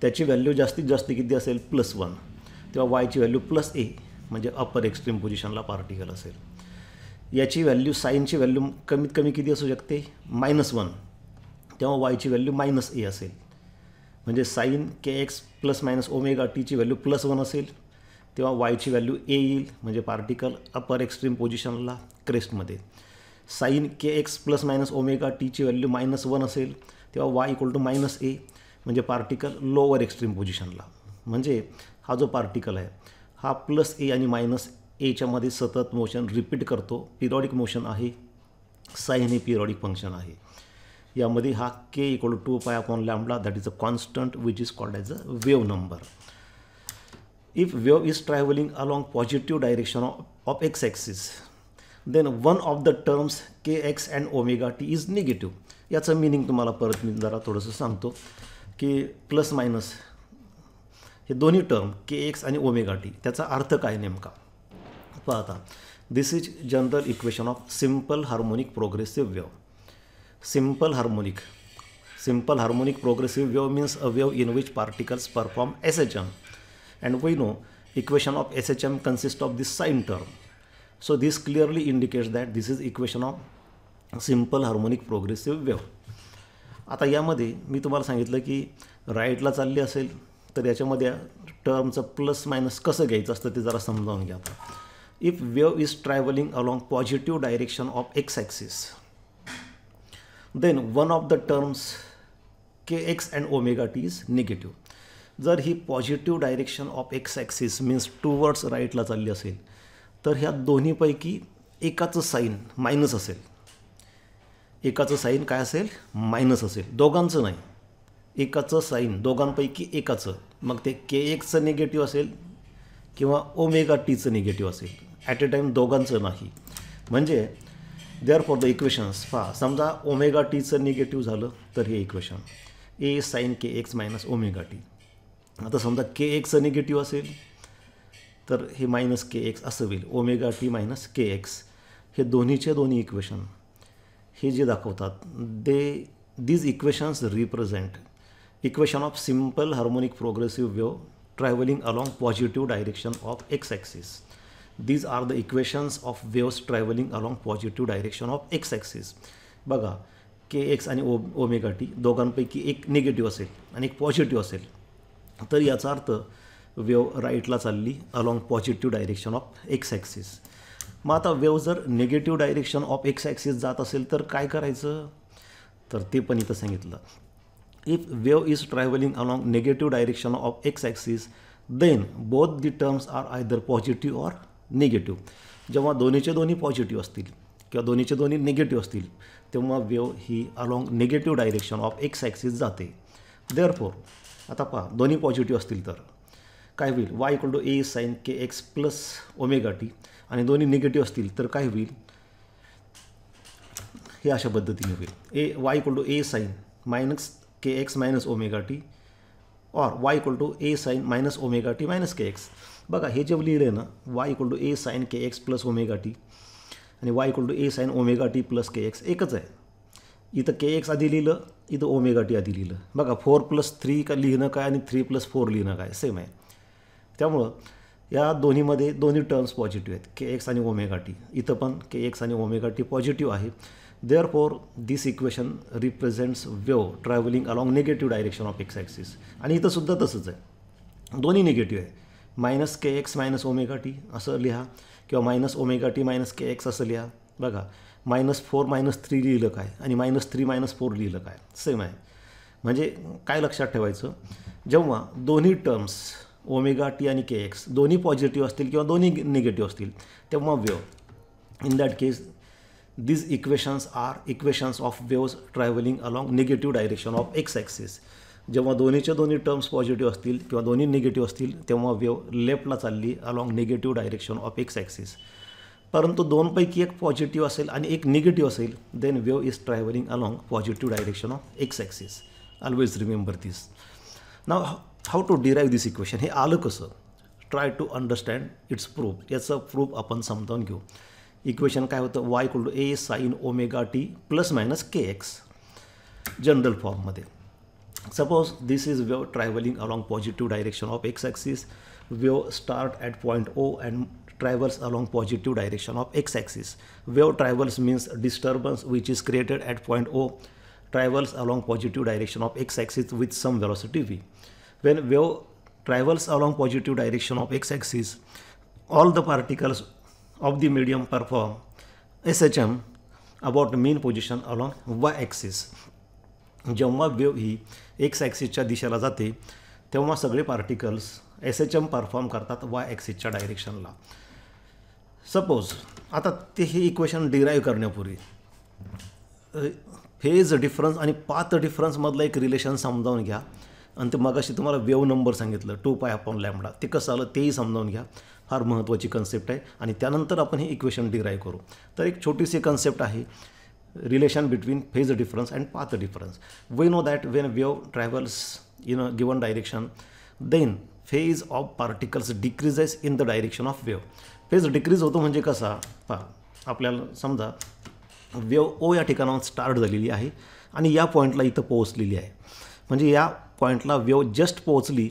त्याची व्हॅल्यू जास्तीत जास्त किती असेल प्लस वन तेव्हा वायची व्हॅल्यू प्लस ए म्हणजे अपर एक्स्ट्रीम पोझिशनला पार्टिकल असेल याची व्हॅल्यू साईनची व्हॅल्यू कमीत कमी किती असू शकते मायनस वन तेव्हा वायची व्हॅल्यू मायनस ए असेल म्हणजे साईन के एक्स प्लस मायनस ओमेगा टीची व्हॅल्यू प्लस वन असेल तेव्हा वायची व्हॅल्यू ए येईल म्हणजे पार्टिकल अपर एक्स्ट्रीम पोझिशनला क्रेस्टमध्ये साईन के एक्स प्लस मायनस ओमेगा टीची व्हॅल्यू मायनस वन असेल तेव्हा Y equal to minus A म्हणजे पार्टिकल लोअर एक्स्ट्रीम पोझिशनला म्हणजे हा जो पार्टिकल आहे हा प्लस ए आणि मायनस एच्यामध्ये सतत मोशन रिपीट करतो पिरॉडिक मोशन आहे साईन हे पिरॉडिक फंक्शन आहे यामध्ये हा K equal to pi upon lambda that is a constant which is called as a wave number if wave is travelling along positive direction of X axis then one of the terms K X and omega T is is negative याचं meaning तुम्हाला परत मी जरा थोडंसं सांगतो की plus minus हे दोन्ही term K x आणि ओमेगा टी त्याचा अर्थ काय नेमका पाहता this is general equation of simple harmonic progressive wave simple harmonic simple harmonic progressive wave means a wave in which particles perform S H M and we know equation of S H M consist of this sine term so this clearly indicate that this is equation of simple harmonic progressive wave आता यामध्ये मी तुम्हाला सांगितलं की राईटला चालली असेल तर याच्यामध्ये टर्मचं plus minus कसं घ्यायचं असतं ते जरा समजावून घ्या आता if wave is travelling along positive direction of x axis then one of the terms K X and omega T is negative जर ही positive direction of x axis means towards राईटला चालली असेल तर ह्या दोन्हीपैकी एकाचं साईन मायनस असेल एकाचं साईन काय असेल मायनस असेल दोघांचं नाही एकाचं साईन दोघांपैकी एकाचं मग ते के एक्सचं निगेटिव्ह असेल किंवा ओमेगा टीचं निगेटिव्ह असेल ॲट ए टाईम दोघांचं नाही म्हणजे देअर फॉर द इक्वेशन्स पहा समजा ओमेगा टीचं निगेटिव्ह झालं तर हे equation A sine K x minus omega T आता समजा के एक्सचं निगेटिव्ह असेल तर हे मायनस के एक्स असं होईल ओमेगा टी मायनस के एक्स हे दोन्हीचे दोन्ही इक्वेशन हे जे दाखवतात they these equations represent equation of simple harmonic progressive wave travelling along positive direction of x axis these are the equations of waves travelling along positive direction of x axis बघा K x आणि ओ omega T दोघांपैकी एक negative असेल आणि एक positive असेल तर याचा अर्थ वेव राईटला चालली along positive direction of x axis मग आता वेव जर negative direction of x axis जात असेल तर काय करायचं तर ते पण इथं सांगितलं if wave is travelling along negative direction of x axis then both the terms are either positive or negative जेव्हा दोन्हीचे दोन्ही पॉझिटिव्ह असतील किंवा दोन्हीचे दोन्ही निगेटिव्ह असतील तेव्हा वेव ही along negative direction of x axis जाते देअरफोर आता पहा दोन्ही पॉझिटिव्ह असतील तर काय होईल y equal to A sine K x plus omega t आणि दोन्ही निगेटिव्ह असतील तर काय होईल हे अशा पद्धतीने होईल a y equal to A sine minus K x minus omega t or y equal to A sine minus omega T minus K x बघा हे जेव्हा लिहिलं आहे ना y equal to A sine K x plus omega t आणि y equal to A sine omega T plus k x एकच आहे इथं के एक्स आधी लिहिलं इथं ओमेगा टी आधी लिहिलं बघा फोर प्लस थ्री का लिहिणं काय आणि थ्री प्लस फोर लिहिणं काय सेम आहे त्यामुळं या दोन्हीमध्ये दोन्ही टर्म्स पॉझिटिव्ह आहेत के एक्स आणि ओमेगा टी इथं पण के एक्स आणि ओमेगा टी पॉझिटिव्ह आहे therefore this equation represents wave travelling along negative direction of x axis आणि इथंसुद्धा तसंच आहे दोन्ही निगेटिव्ह आहे मायनस के एक्स मायनस ओमेगा टी असं लिहा किंवा मायनस ओमेगा टी मायनस के एक्स असं लिहा बघा मायनस फोर मायनस थ्री लिहिलं काय आणि मायनस थ्री मायनस फोर लिहिलं काय सेम आहे म्हणजे काय लक्षात ठेवायचं जेव्हा दोन्ही टर्म्स ओमेगा टी आणि के एक्स दोन्ही पॉझिटिव्ह असतील किंवा दोन्ही निगेटिव्ह असतील तेव्हा wave in that case these equations are equations of waves travelling along negative direction of x axis जेव्हा दोन्हीचे दोन्ही टर्म्स पॉझिटिव्ह असतील किंवा दोन्ही निगेटिव्ह असतील तेव्हा वेव लेफ्टला चालली along negative direction of x axis परंतु दोनपैकी एक पॉझिटिव्ह असेल आणि एक निगेटिव्ह असेल then wave is travelling along positive direction of x axis always remember this now how to derive this equation हे आलं कसं try to understand its proof याचं प्रूफ आपण समजावून घेऊ इक्वेशन काय होतं y equal to A sine omega T plus minus K x general फॉर्ममध्ये Suppose this is wave traveling along positive direction of x-axis, wave start at point O and travels along positive direction of x-axis. Wave travels means disturbance which is created at point O travels along positive direction of x-axis with some velocity v. When wave travels along positive direction of x-axis, all the particles of the medium perform SHM about mean position along y-axis. जेव्हा wave ही x ॲक्सिसच्या दिशेला जाते तेव्हा सगळे particles S H M perform करतात y ॲक्सिसच्या डायरेक्शनला suppose आता ते हे इक्वेशन डिराईव्ह करण्यापूर्वी फेज डिफरन्स आणि पाथ डिफरन्समधलं एक रिलेशन समजावून घ्या आणि ते मगाशी तुम्हाला वेव नंबर सांगितलं टू पाय अपॉन लॅमडा ते कसं आलं तेही समजावून घ्या फार महत्त्वाची कन्सेप्ट आहे आणि त्यानंतर आपण हे इक्वेशन डिराईव्ह करू तर एक छोटीशी कन्सेप्ट आहे relation between phase difference and path difference. We know that when wave travels in a given direction, then phase of particles decreases in the direction of wave. Phase decrease होतो म्हणजे कसा पहा आपल्याला समजा वेव ओ या ठिकाणाहून start झालेली आहे आणि या पॉईंटला इथं पोहोचलेली आहे म्हणजे या पॉईंटला वेव जस्ट पोहोचली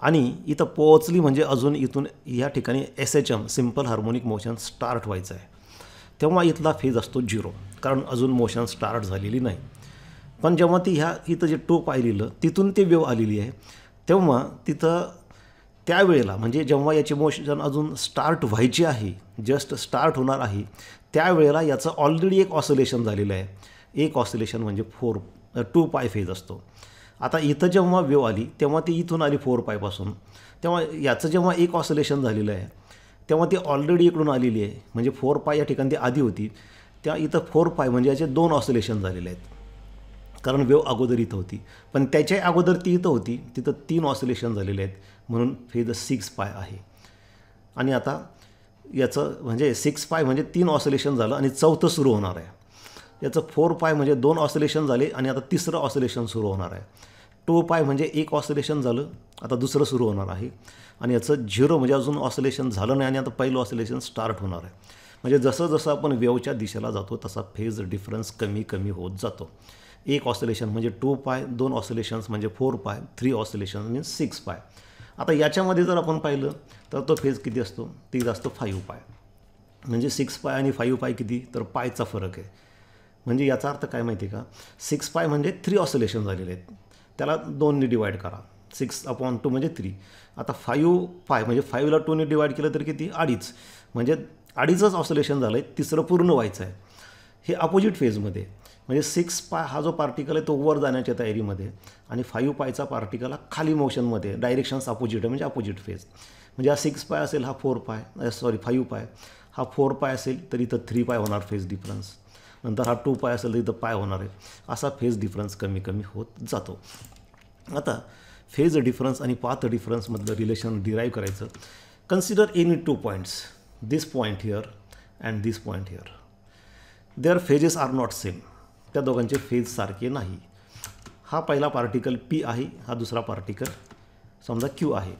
आणि इथं पोहोचली म्हणजे अजून इथून या ठिकाणी S H M simple harmonic motion start व्हायचं आहे तेव्हा इथला फेज असतो झिरो कारण अजून मोशन स्टार्ट झालेली नाही पण जेव्हा ती ह्या इथं जे टोप आलेलं तिथून ते वेव आलेली आहे तेव्हा तिथं त्यावेळेला म्हणजे जेव्हा याची मोशन अजून स्टार्ट व्हायची आहे जस्ट स्टार्ट होणार आहे त्यावेळेला याचं ऑलरेडी एक ऑसिलेशन झालेलं आहे एक ऑसिलेशन म्हणजे फोर टू पाय फेज असतो आता इथं जेव्हा वेव आली तेव्हा ती इथून आली फोर पायपासून तेव्हा याचं जेव्हा एक ऑसिलेशन झालेलं आहे तेव्हा ती ऑलरेडी इकडून आलेली आहे म्हणजे फोर पाय या ठिकाणी ती आधी होती त्या इथं फोर पाय म्हणजे याचे दोन ऑसिलेशन झालेले आहेत कारण वेव अगोदर इथं होती पण त्याच्या अगोदर ती इथं होती तिथं तीन ऑसिलेशन झालेले आहेत म्हणून फेज सिक्स पाय आहे आणि आता याचं म्हणजे सिक्स पाय म्हणजे तीन ऑसिलेशन झालं आणि चौथं सुरू होणार आहे याचं फोर पाय म्हणजे दोन ऑसिलेशन झाले आणि आता तिसरं ऑसिलेशन सुरू होणार आहे टू पाय म्हणजे एक ऑसिलेशन झालं आता दुसरं सुरू होणार आहे आणि याचं झिरो म्हणजे अजून ऑसिलेशन झालं नाही आणि आता पहिलं ऑसिलेशन स्टार्ट होणार आहे म्हणजे जसं जसं आपण वेवच्या दिशेला जातो तसा फेज डिफरन्स कमी कमी होत जातो एक ऑसिलेशन म्हणजे टू पाय दोन ऑसिलेशन्स म्हणजे four pi three oscillation means म्हणजे सिक्स पाय आता याच्यामध्ये जर आपण पाहिलं तर तो फेज किती असतो ती असतो फाईव्ह पाय म्हणजे सिक्स पाय आणि फाईव्ह पाय किती तर पायचा फरक आहे म्हणजे याचा अर्थ काय माहिती आहे का सिक्स पाय म्हणजे थ्री ऑसिलेशन झालेले आहेत त्याला दोनने डिवाईड करा सिक्स अपॉन टू म्हणजे थ्री आता फाईव्ह फाय म्हणजे फाईव्हला टूने डिवाईड केलं तर किती अडीच म्हणजे अडीचच ऑसोलेशन झालं आहे तिसरं पूर्ण व्हायचं आहे हे अपोजिट फेजमध्ये म्हणजे सिक्स पाय हा जो पार्टिकल आहे तो वर जाण्याच्या तयारीमध्ये आणि फाईव्ह पायचा पार्टिकल हा खाली मोशनमध्ये डायरेक्शन्स अपोजिट आहे म्हणजे अपोजिट फेज म्हणजे हा सिक्स पाय असेल हा four pi sorry five pi हा फोर पाय असेल तर इथं थ्री पाय होणार फेज डिफरन्स नंतर हा टू पाय असेल तर इथं पाय होणार आहे असा फेज डिफरन्स कमी कमी होत जातो आता फेज डिफरन्स आणि पाथ डिफरन्समधलं रिलेशन डिराईव्ह करायचं consider any two points this point here and this point here their phases are not same त्या दोघांचे फेज सारखे नाही हा पहिला पार्टिकल पी आहे हा दुसरा पार्टिकल समजा क्यू आहे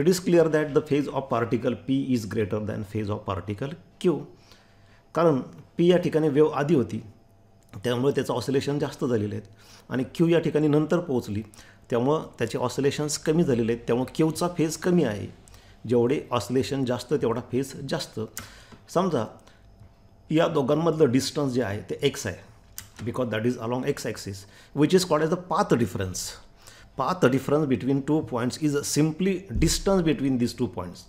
it is clear that the phase of particle P is greater than phase of particle q कारण पी या ठिकाणी वेव आधी होती त्यामुळे त्याचं ऑसिलेशन जास्त झालेलं आहेत आणि क्यू या ठिकाणी नंतर पोहोचली त्यामुळं त्याचे ऑसिलेशन्स कमी झालेले आहेत त्यामुळे क्यूचा फेज कमी आहे जेवढे ऑसिलेशन जास्त तेवढा फेज जास्त समजा या दोघांमधलं डिस्टन्स जे आहे ते एक्स आहे because that is along x axis which is called as the path difference path difference between two points is simply distance between this two points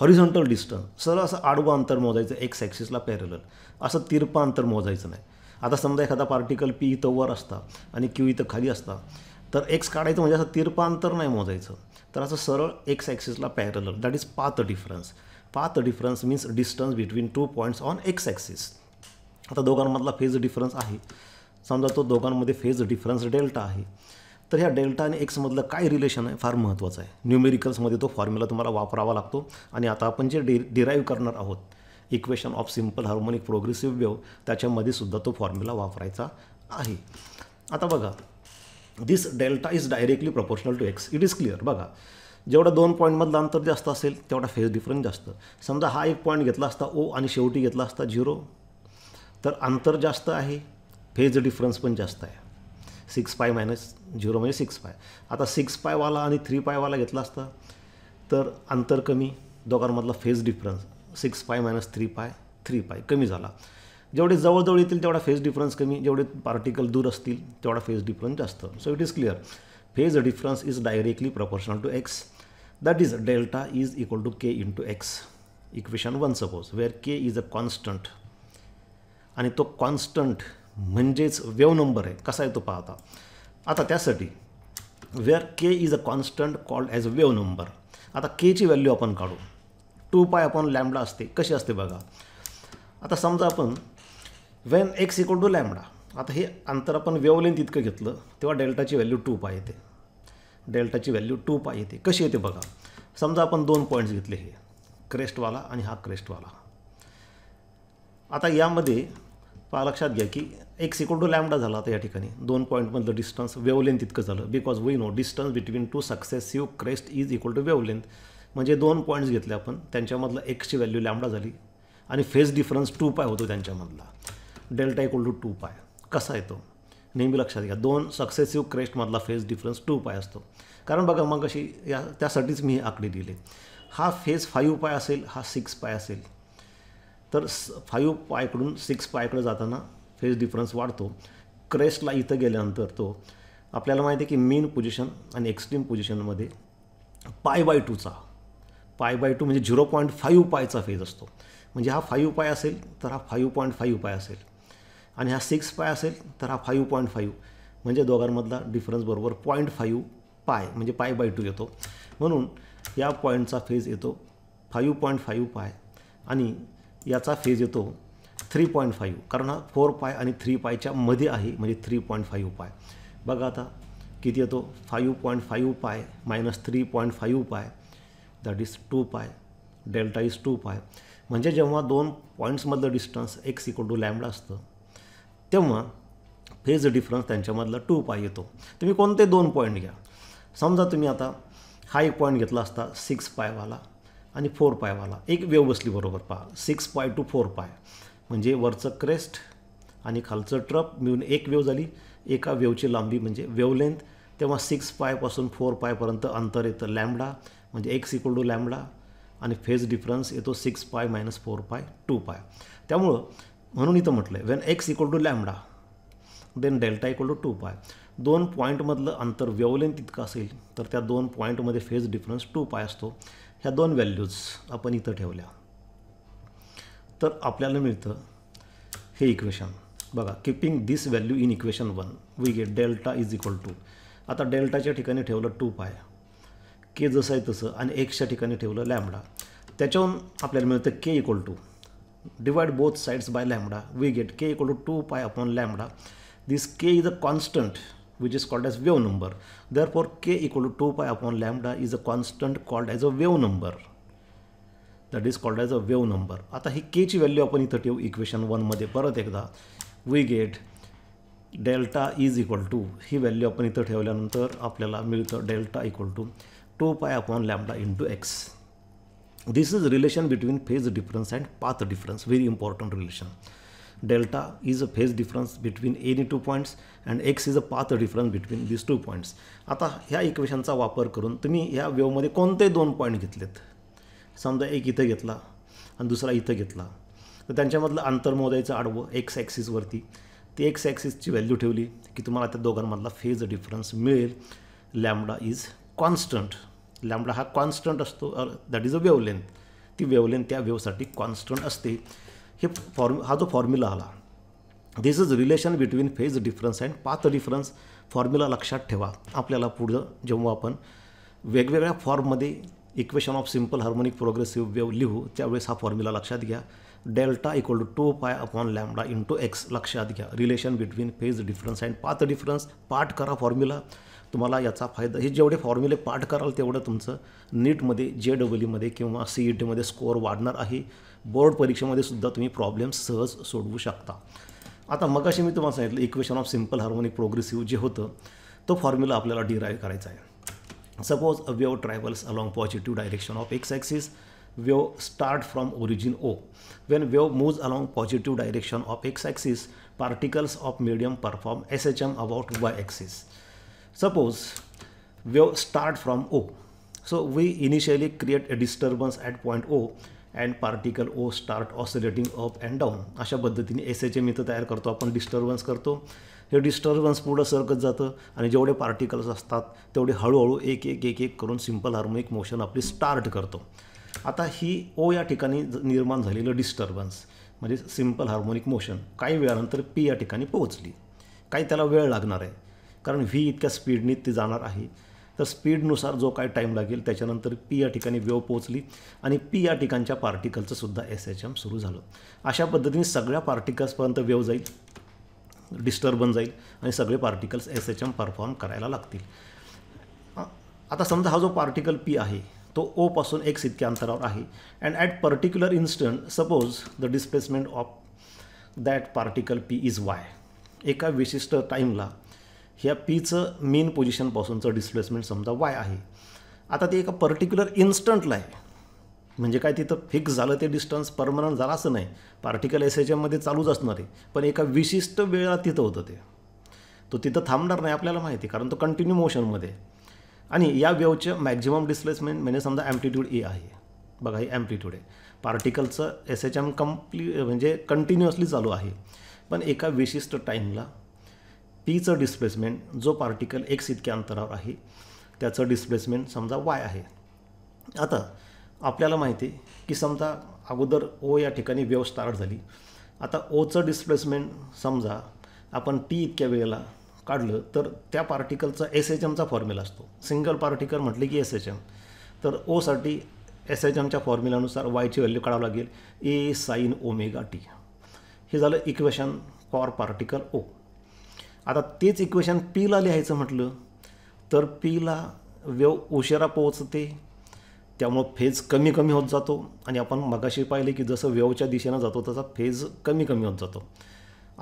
horizontal distance सरळ असं आडवं अंतर मोजायचं एक्स सॅक्सिसला पॅरलल असं तिरपा अंतर मोजायचं नाही आता समजा एखादा पार्टिकल पी इथं वर असता आणि क्यू इथं खाली असता तर एक्स काढायचं म्हणजे असं तिरपा अंतर नाही मोजायचं तर असं सरळ एक्स ॲक्सिसला parallel that is path difference path difference means distance between two points on x axis आता दोघांमधला फेज डिफरन्स आहे समजा तो दोघांमध्ये फेज डिफरन्स डेल्टा आहे तर ह्या डेल्टा आणि एक्समधलं काय रिलेशन आहे फार महत्त्वाचं आहे न्यूमेरिकल्समध्ये तो फॉर्म्युला तुम्हाला वापरावा लागतो आणि आता आपण जे डि डिराईव्ह करणार आहोत equation of simple harmonic progressive wave त्याच्यामध्ये सुद्धा तो फॉर्म्युला वापरायचा आहे आता बघा this delta is directly proportional to x it is clear बघा जेवढा दोन पॉईंटमधलं अंतर जास्त असेल तेवढा फेज डिफरन्स जास्त समजा हा एक पॉईंट घेतला असता ओ आणि शेवटी घेतला असता झिरो तर अंतर जास्त आहे फेज डिफरन्स पण जास्त आहे सिक्स पाय मायनस झिरो म्हणजे सिक्स पाय आता सिक्स पायवाला आणि थ्री पायवाला घेतला असता तर अंतर कमी दोघांमधला phase difference six pi minus three pi three pi कमी झाला जेवढे जवळजवळ येतील तेवढा फेज डिफरन्स कमी जेवढे पार्टिकल दूर असतील तेवढा फेज डिफरन्स जास्त so it is clear phase difference is directly proportional to x that is delta is equal to k into x equation one suppose where k is a constant आणि तो constant म्हणजेच wave number आहे कसा आहे तो पाहता आता त्यासाठी where k is a constant called as a wave number आता केची व्हॅल्यू आपण काढू टू पाय अपॉन लॅमडा असते कशी असते बघा आता समजा आपण when x equal to lambda आता हे अंतर आपण वेवलेन तितकं घेतलं तेव्हा डेल्टाची व्हॅल्यू टू पाय येते डेल्टाची व्हॅल्यू टू पाय येते कशी येते बघा समजा आपण दोन पॉईंट्स घेतले हे क्रेस्टवाला आणि हा क्रेस्टवाला आता यामध्ये पहा लक्षात घ्या की एक्स इक्वल टू लॅमडा झाला आता या ठिकाणी दोन पॉईंटमधलं डिस्टन्स वेवलेंथ इतकं झालं because we know distance between two successive crest is equal to wavelength म्हणजे दोन पॉईंट्स घेतले आपण त्यांच्यामधलं एक्सची व्हॅल्यू लॅमडा झाली आणि फेज डिफरन्स टू पाय होतो त्यांच्यामधला डेल्टा इक्वल टू टू पाय कसा येतो नेहमी लक्षात घ्या दोन सक्सेसिव्ह क्रेस्टमधला फेज डिफरन्स टू पाय असतो कारण बघा मग अशी या त्यासाठीच मी आकडे दिले हा फेज फाईव्ह पाय असेल हा सिक्स पाय असेल तर फाईव्ह पायकडून सिक्स पायकडे जाताना फेज डिफरन्स वाढतो क्रेस्टला इथं गेल्यानंतर तो आपल्याला माहिती आहे की मेन पोझिशन आणि एक्स्ट्रीम पोझिशनमध्ये पाय बाय टूचा पाय बाय टू म्हणजे झिरो पॉईंट फाईव्ह पायचा फेज असतो म्हणजे हा फाईव्ह पाय असेल तर हा फाईव्ह पॉईंट फाईव्ह पाय असेल आणि हा सिक्स पाय असेल तर हा फाईव्ह पॉईंट फाईव्ह म्हणजे दोघांमधला डिफरन्स बरोबर पॉईंट फाईव्ह पाय म्हणजे पाय बाय टू येतो म्हणून या पॉईंटचा फेज येतो फाईव्ह पॉईंट फाईव्ह पाय आणि याचा फेज येतो थ्री पॉईंट फाईव्ह कारण हा फोर पाय आणि थ्री पायच्या मध्ये आहे म्हणजे थ्री पॉईंट फाईव्ह पाय बघा आता किती येतो five point five pi minus three point five pi that is two pi delta is two pi म्हणजे जेव्हा दोन पॉईंट्समधलं distance x equal to lambda असतं तेव्हा फेज डिफरन्स त्यांच्यामधला टू पाय येतो तुम्ही कोणते दोन पॉईंट घ्या समजा तुम्ही आता हा एक पॉईंट घेतला असता सिक्स पायवाला आणि फोर पायवाला एक वेव बसली बरोबर पहा six pi two four pi म्हणजे वरचं क्रेस्ट आणि खालचं ट्रप मिळून एक वेव झाली एका वेवची लांबी म्हणजे वेवलेंथ तेव्हा सिक्स पायपासून फोर पायपर्यंत अंतर येतं लॅमडा म्हणजे एक्स इक्वल टू लॅमडा आणि फेज डिफरन्स येतो six pi minus four pi two pi त्यामुळं म्हणून इथं म्हटलं आहे when x equal to lambda then delta equal to two pi दोन पॉईंटमधलं अंतर वेवलेन इतकं असेल तर त्या दोन पॉईंटमध्ये फेज डिफरन्स टू पाय असतो ह्या दोन व्हॅल्यूज आपण इथं ठेवल्या तर आपल्याला मिळतं हे इक्वेशन बघा keeping this value in equation one we get delta is equal to आता डेल्टाच्या ठिकाणी ठेवलं टू पाय के जसं आहे तसं आणि एक्सच्या ठिकाणी ठेवलं लॅमडा त्याच्याहून आपल्याला मिळतं k equal to divide both sides by lambda we get k equal to two pi upon lambda this k is a constant which is called as wave number therefore k equal to two pi upon lambda is a constant called as a wave number that is called as a wave number आता ही केची value आपण इथं ठेवू equation वनमध्ये परत एकदा we get delta is equal to ही व्हॅल्यू आपण इथं ठेवल्यानंतर आपल्याला मिळतं delta equal to two pi upon lambda to x this is relation between phase difference and path difference very important relation delta is a phase difference between any two points and x is a path difference between this two points आता ह्या इक्वेशनचा वापर करून तुम्ही ह्या वेवमध्ये कोणते दोन point घेतलेत समजा एक इथं घेतला आणि दुसरा इथं घेतला तर त्यांच्यामधलं अंतर मोजायचं आडवं एक्स ॲक्सिसवरती ती एक्स ॲक्सिसची व्हॅल्यू ठेवली की तुम्हाला त्या दोघांमधला फेज डिफरन्स मिळेल लॅमडा इज कॉन्स्टंट लॅमडा हा कॉन्स्टंट असतो दॅट इज अ वेवलेन ती वेवलेन त्या वेवसाठी कॉन्स्टंट असते हे फॉर्म हा जो फॉर्म्युला आला this is relation between phase difference and path difference formula लक्षात ठेवा आपल्याला पुढं जेव्हा आपण वेगवेगळ्या फॉर्ममध्ये equation of simple harmonic progressive wave लिहू त्यावेळेस हा फॉर्म्युला लक्षात घ्या delta equal to two pi upon lambda into x लक्षात घ्या relation between phase difference and path difference पाठ करा फॉर्म्युला तुम्हाला याचा फायदा हे जेवढे फॉर्म्युले पाठ कराल तेवढं तुमचं नीटमध्ये जे ईमध्ये किंवा सी ई टीमध्ये स्कोअर वाढणार आहे बोर्ड परीक्षेमध्ये सुद्धा तुम्ही प्रॉब्लेम सहज सोडवू शकता आता मग अशी मी तुम्हाला सांगितलं equation of simple harmonic progressive जे होतं तो फॉर्म्युला आपल्याला डिराईव्ह करायचा आहे Suppose a wave travels along positive direction of x-axis, wave start from origin O. When wave moves along positive direction of x-axis, particles of medium perform SHM about y-axis. Suppose wave start from O. So we initially create a disturbance at point O and particle O start oscillating up and down. अशा पद्धतीने S H करतो करतो हे disturbance पुढं सरकत जातं आणि जेवढे पार्टिकल्स असतात तेवढे हळूहळू एक एक एक एक करून सिम्पल हार्मोनिक मोशन आपली स्टार्ट करतो आता ही ओ या ठिकाणी निर्माण झालेलं डिस्टर्बन्स म्हणजे सिम्पल हार्मोनिक मोशन काही वेळानंतर पी या ठिकाणी पोहोचली काही त्याला वेळ लागणार आहे कारण व्ही इतक्या स्पीडने ती जाणार आहे तर स्पीडनुसार जो काय टाईम लागेल त्याच्यानंतर पी या ठिकाणी वेव पोहोचली आणि पी या ठिकाणच्या पार्टिकलचंसुद्धा सुद्धा एस एच एम सुरू झालं अशा पद्धतीने सगळ्या पार्टिकल्सपर्यंत वेव जाईल डिस्टर्बन जाईल आणि सगळे particles S H M perform करायला लागतील आता समजा हा जो पार्टिकल पी आहे तो ओपासून एक्स इतक्या अंतरावर आहे and at particular instant suppose the displacement of that particle P is y एका विशिष्ट टाईमला ह्या पीचं मेन पोझिशनपासूनचं डिस्प्लेसमेंट समजा वाय आहे आता ते एका पर्टिक्युलर इन्स्टंटला आहे म्हणजे काय तिथं फिक्स झालं ते डिस्टन्स परमनंट झालं असं नाही पार्टिकल एस एच एममध्ये चालूच असणार आहे पण एका विशिष्ट वेळा तिथं होतं ते तो तिथं थांबणार नाही आपल्याला माहिती कारण तो कंटिन्यू मोशनमध्ये आणि या वेवचं मॅक्झिमम डिस्प्लेसमेंट म्हणजे समजा अँप्टिट्यूड ए आहे बघा हे ॲम्प्लिट्यूड आहे पार्टिकलचं एस एच एम कम्प्ली म्हणजे कंटिन्युअसली चालू आहे पण एका विशिष्ट टाईमला पीचं डिस्प्लेसमेंट जो पार्टिकल एक्स इतक्या अंतरावर आहे त्याचं डिस्प्लेसमेंट समजा वाय आहे आता आपल्याला माहिती आहे की समजा अगोदर ओ या ठिकाणी वेव स्टार्ट झाली आता ओचं डिस्प्लेसमेंट समजा आपण टी इतक्या वेळेला काढलं तर त्या पार्टिकलचा एस एच एमचा फॉर्म्युला असतो सिंगल पार्टिकल म्हटले की एस एच एम तर ओसाठी एस एच एमच्या फॉर्म्युलानुसार वायची व्हॅल्यू काढावं लागेल ए साईन ओमेगा टी हे झालं इक्वेशन फॉर पार्टिकल ओ आता तेच इक्वेशन पीला लिहायचं म्हटलं तर पीला वेव उशिरा पोहोचते त्यामुळं फेज कमी कमी होत जातो आणि आपण मगाशी पाहिले की जसं वेवच्या दिशेनं जातो तसा फेज कमी कमी होत जातो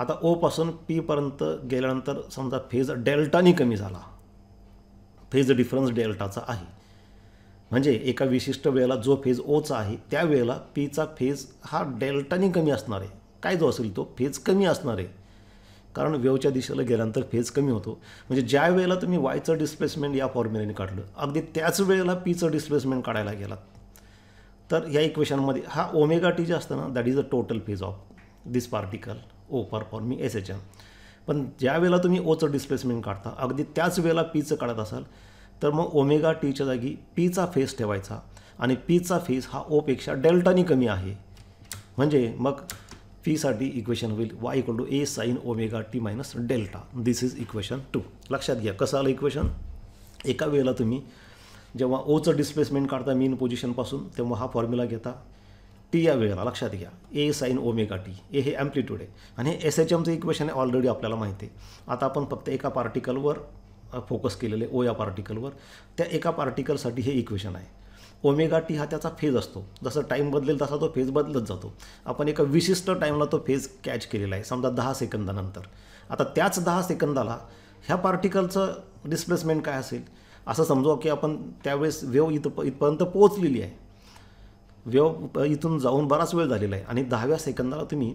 आता ओपासून पीपर्यंत गेल्यानंतर समजा फेज डेल्टानी कमी झाला फेज डिफरन्स डेल्टाचा आहे म्हणजे एका विशिष्ट वेळेला जो फेज ओचा आहे त्या वेळेला पीचा फेज हा डेल्टानी कमी असणार आहे काय जो असेल तो फेज कमी असणार आहे कारण वेवच्या दिशेला गेल्यानंतर फेज कमी होतो म्हणजे ज्या वेळेला तुम्ही वायचं डिस्प्लेसमेंट या फॉर्म्युलेने काढलं अगदी त्याच वेळेला पीचं डिस्प्लेसमेंट काढायला गेलात तर या इक्वेशनमध्ये हा ओमेगा टी जे असतं ना that is a total phase of this particle ओ पार मी एस एच एम पण ज्या वेळेला तुम्ही ओचं डिस्प्लेसमेंट काढता अगदी त्याच वेळेला पीचं काढत असाल तर मग ओमेगा टीच्या जागी पीचा फेज ठेवायचा आणि पीचा फेज हा ओपेक्षा डेल्टानी कमी आहे म्हणजे मग टीसाठी इक्वेशन होईल y equal to A sine omega T minus delta this is equation two लक्षात घ्या कसं आलं इक्वेशन एका वेळेला तुम्ही जेव्हा ओचं डिस्प्लेसमेंट काढता मेन पोझिशनपासून तेव्हा हा फॉर्म्युला घेता टी या वेळेला लक्षात घ्या a sine omega t a हे ॲम्प्लिट्यूड आहे आणि हे एस एच एमचं इक्वेशन आहे ऑलरेडी आपल्याला माहिती आहे आता आपण फक्त एका पार्टिकलवर फोकस केलेले ओ या पार्टिकलवर त्या एका पार्टिकलसाठी हे इक्वेशन आहे ओमेगा टी हा त्याचा फेज असतो जसं टाईम बदलेल तसा तो फेज बदलत जातो आपण एका विशिष्ट टाईमला तो फेज कॅच केलेला आहे समजा दहा सेकंदानंतर आता त्याच दहा सेकंदाला ह्या पार्टिकलचं डिस्प्लेसमेंट काय असेल असं समजू की आपण त्यावेळेस वेव इथं इथपर्यंत पोहोचलेली आहे वेव इथून जाऊन बराच वेळ झालेला आहे आणि दहाव्या सेकंदाला तुम्ही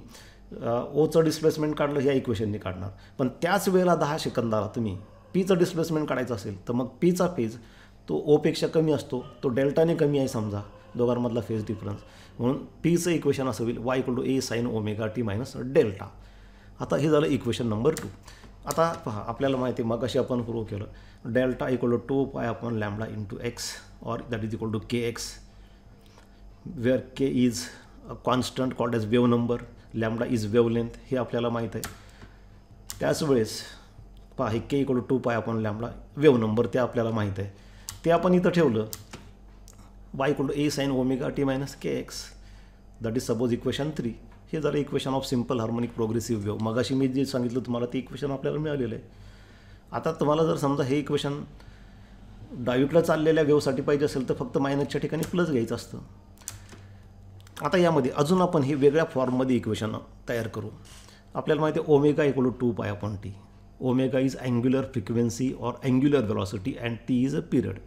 ओचं डिस्प्लेसमेंट काढलं ह्या इक्वेशनने काढणार पण त्याच वेळेला दहा सेकंदाला तुम्ही पीचं डिस्प्लेसमेंट काढायचं असेल तर मग पीचा फेज तो ओपेक्षा कमी असतो तो डेल्टाने कमी आहे समजा दोघांमधला फेज डिफरन्स म्हणून पीचं इक्वेशन असं होईल y equal to A sine omega T minus delta आता हे झालं इक्वेशन नंबर टू आता पहा आपल्याला माहिती मग कशी आपण प्रूव्ह केलं delta equal to two pi upon lambda to x or that is equal to k x where k is constant called as wave number lambda is wave length हे आपल्याला माहीत आहे त्याच वेळेस पहा हे k equal to two pi upon lambda wave number ते आपल्याला माहीत आहे ते आपण इथं ठेवलं y equal a sine omega T minus K x that is suppose equation three हे झालं equation of simple harmonic progressive wave मगाशी मी जे सांगितलं तुम्हाला ते इक्वेशन आपल्याला मिळालेलं आहे आता तुम्हाला जर समजा हे इक्वेशन डावीकडं चाललेल्या व्यवसाठी पाहिजे असेल तर फक्त मायनसच्या ठिकाणी प्लस घ्यायचं असतं आता यामध्ये अजून आपण हे वेगळ्या फॉर्ममध्ये इक्वेशन तयार करू आपल्याला माहिती आहे omega equal to pi upon T omega is angular frequency or angular velocity and T is a period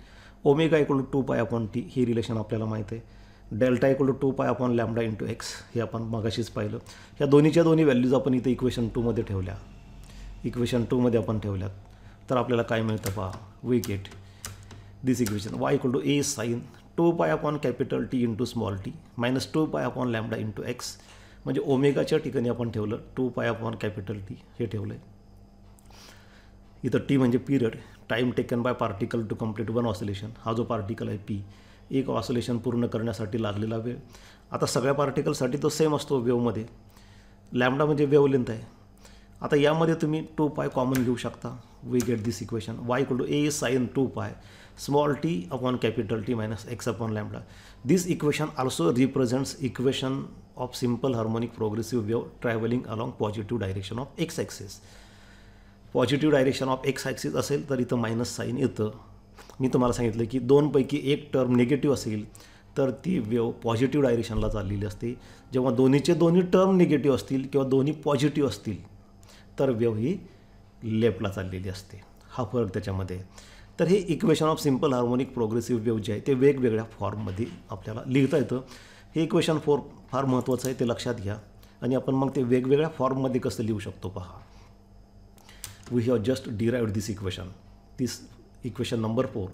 omega equal to 2 pi on T ही रिलेशन आपल्याला माहिती आहे delta equal to two pi upon lambda into x हे आपण मागाशीच पाहिलं ह्या दोन्हीच्या दोन्ही व्हॅल्यूज आपण इथे इक्वेशन टूमध्ये ठेवल्या इक्वेशन टूमध्ये आपण ठेवल्यात तर आपल्याला काय मिळतं पहा we get this equation y equal to A sine two pi upon capital T into small t minus two pi upon lambda into x म्हणजे ओमेगाच्या ठिकाणी आपण ठेवलं to pi upon capital T हे ठेवलं आहे इथं टी म्हणजे period time taken by particle to complete one oscillation हा जो पार्टिकल आहे पी एक ऑसिलेशन पूर्ण करण्यासाठी लागलेला वेळ आता सगळ्या पार्टिकलसाठी तो सेम असतो वेवमध्ये लॅमडा म्हणजे वेव लेंथ आहे आता यामध्ये तुम्ही टू पाय कॉमन घेऊ शकता we get this equation y equal to A sine two pi small t upon capital T minus x upon lambda this equation also represents equation of simple harmonic progressive wave travelling along positive direction of x axis positive direction of x axis असेल तर इथं minus sine येतं मी तुम्हाला सांगितलं की दोनपैकी एक term negative असेल तर ती वेव पॉझिटिव्ह डायरेक्शनला चाललेली असते जेव्हा दोन्हीचे दोन्ही टर्म निगेटिव्ह असतील किंवा दोन्ही पॉझिटिव्ह असतील तर वेव ही लेफ्टला चाललेली असते हा फरक त्याच्यामध्ये तर हे equation of simple harmonic progressive wave जे आहे ते वेगवेगळ्या फॉर्ममध्ये आपल्याला लिहिता येतं हे इक्वेशन फोर फार महत्त्वाचं आहे ते लक्षात घ्या आणि आपण मग ते वेगवेगळ्या फॉर्ममध्ये कसं लिहू शकतो पहा we have just derived this equation. This equation number 4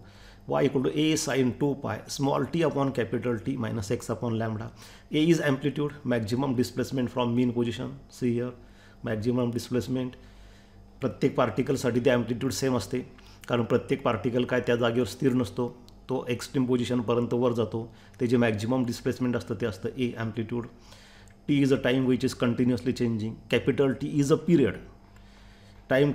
y equal to a sin 2 pi small t upon capital T minus x upon lambda. A is amplitude, maximum displacement from mean position. See here, maximum displacement. प्रत्येक पार्टिकलसाठी ते amplitude same असते कारण प्रत्येक particle काय त्या जागेवर स्थिर नसतो तो एक्स्ट्रीम पोझिशनपर्यंत वर जातो जे मॅक्झिमम डिस्प्लेसमेंट असतं ते असतं A amplitude t is a time which is continuously changing capital T is a period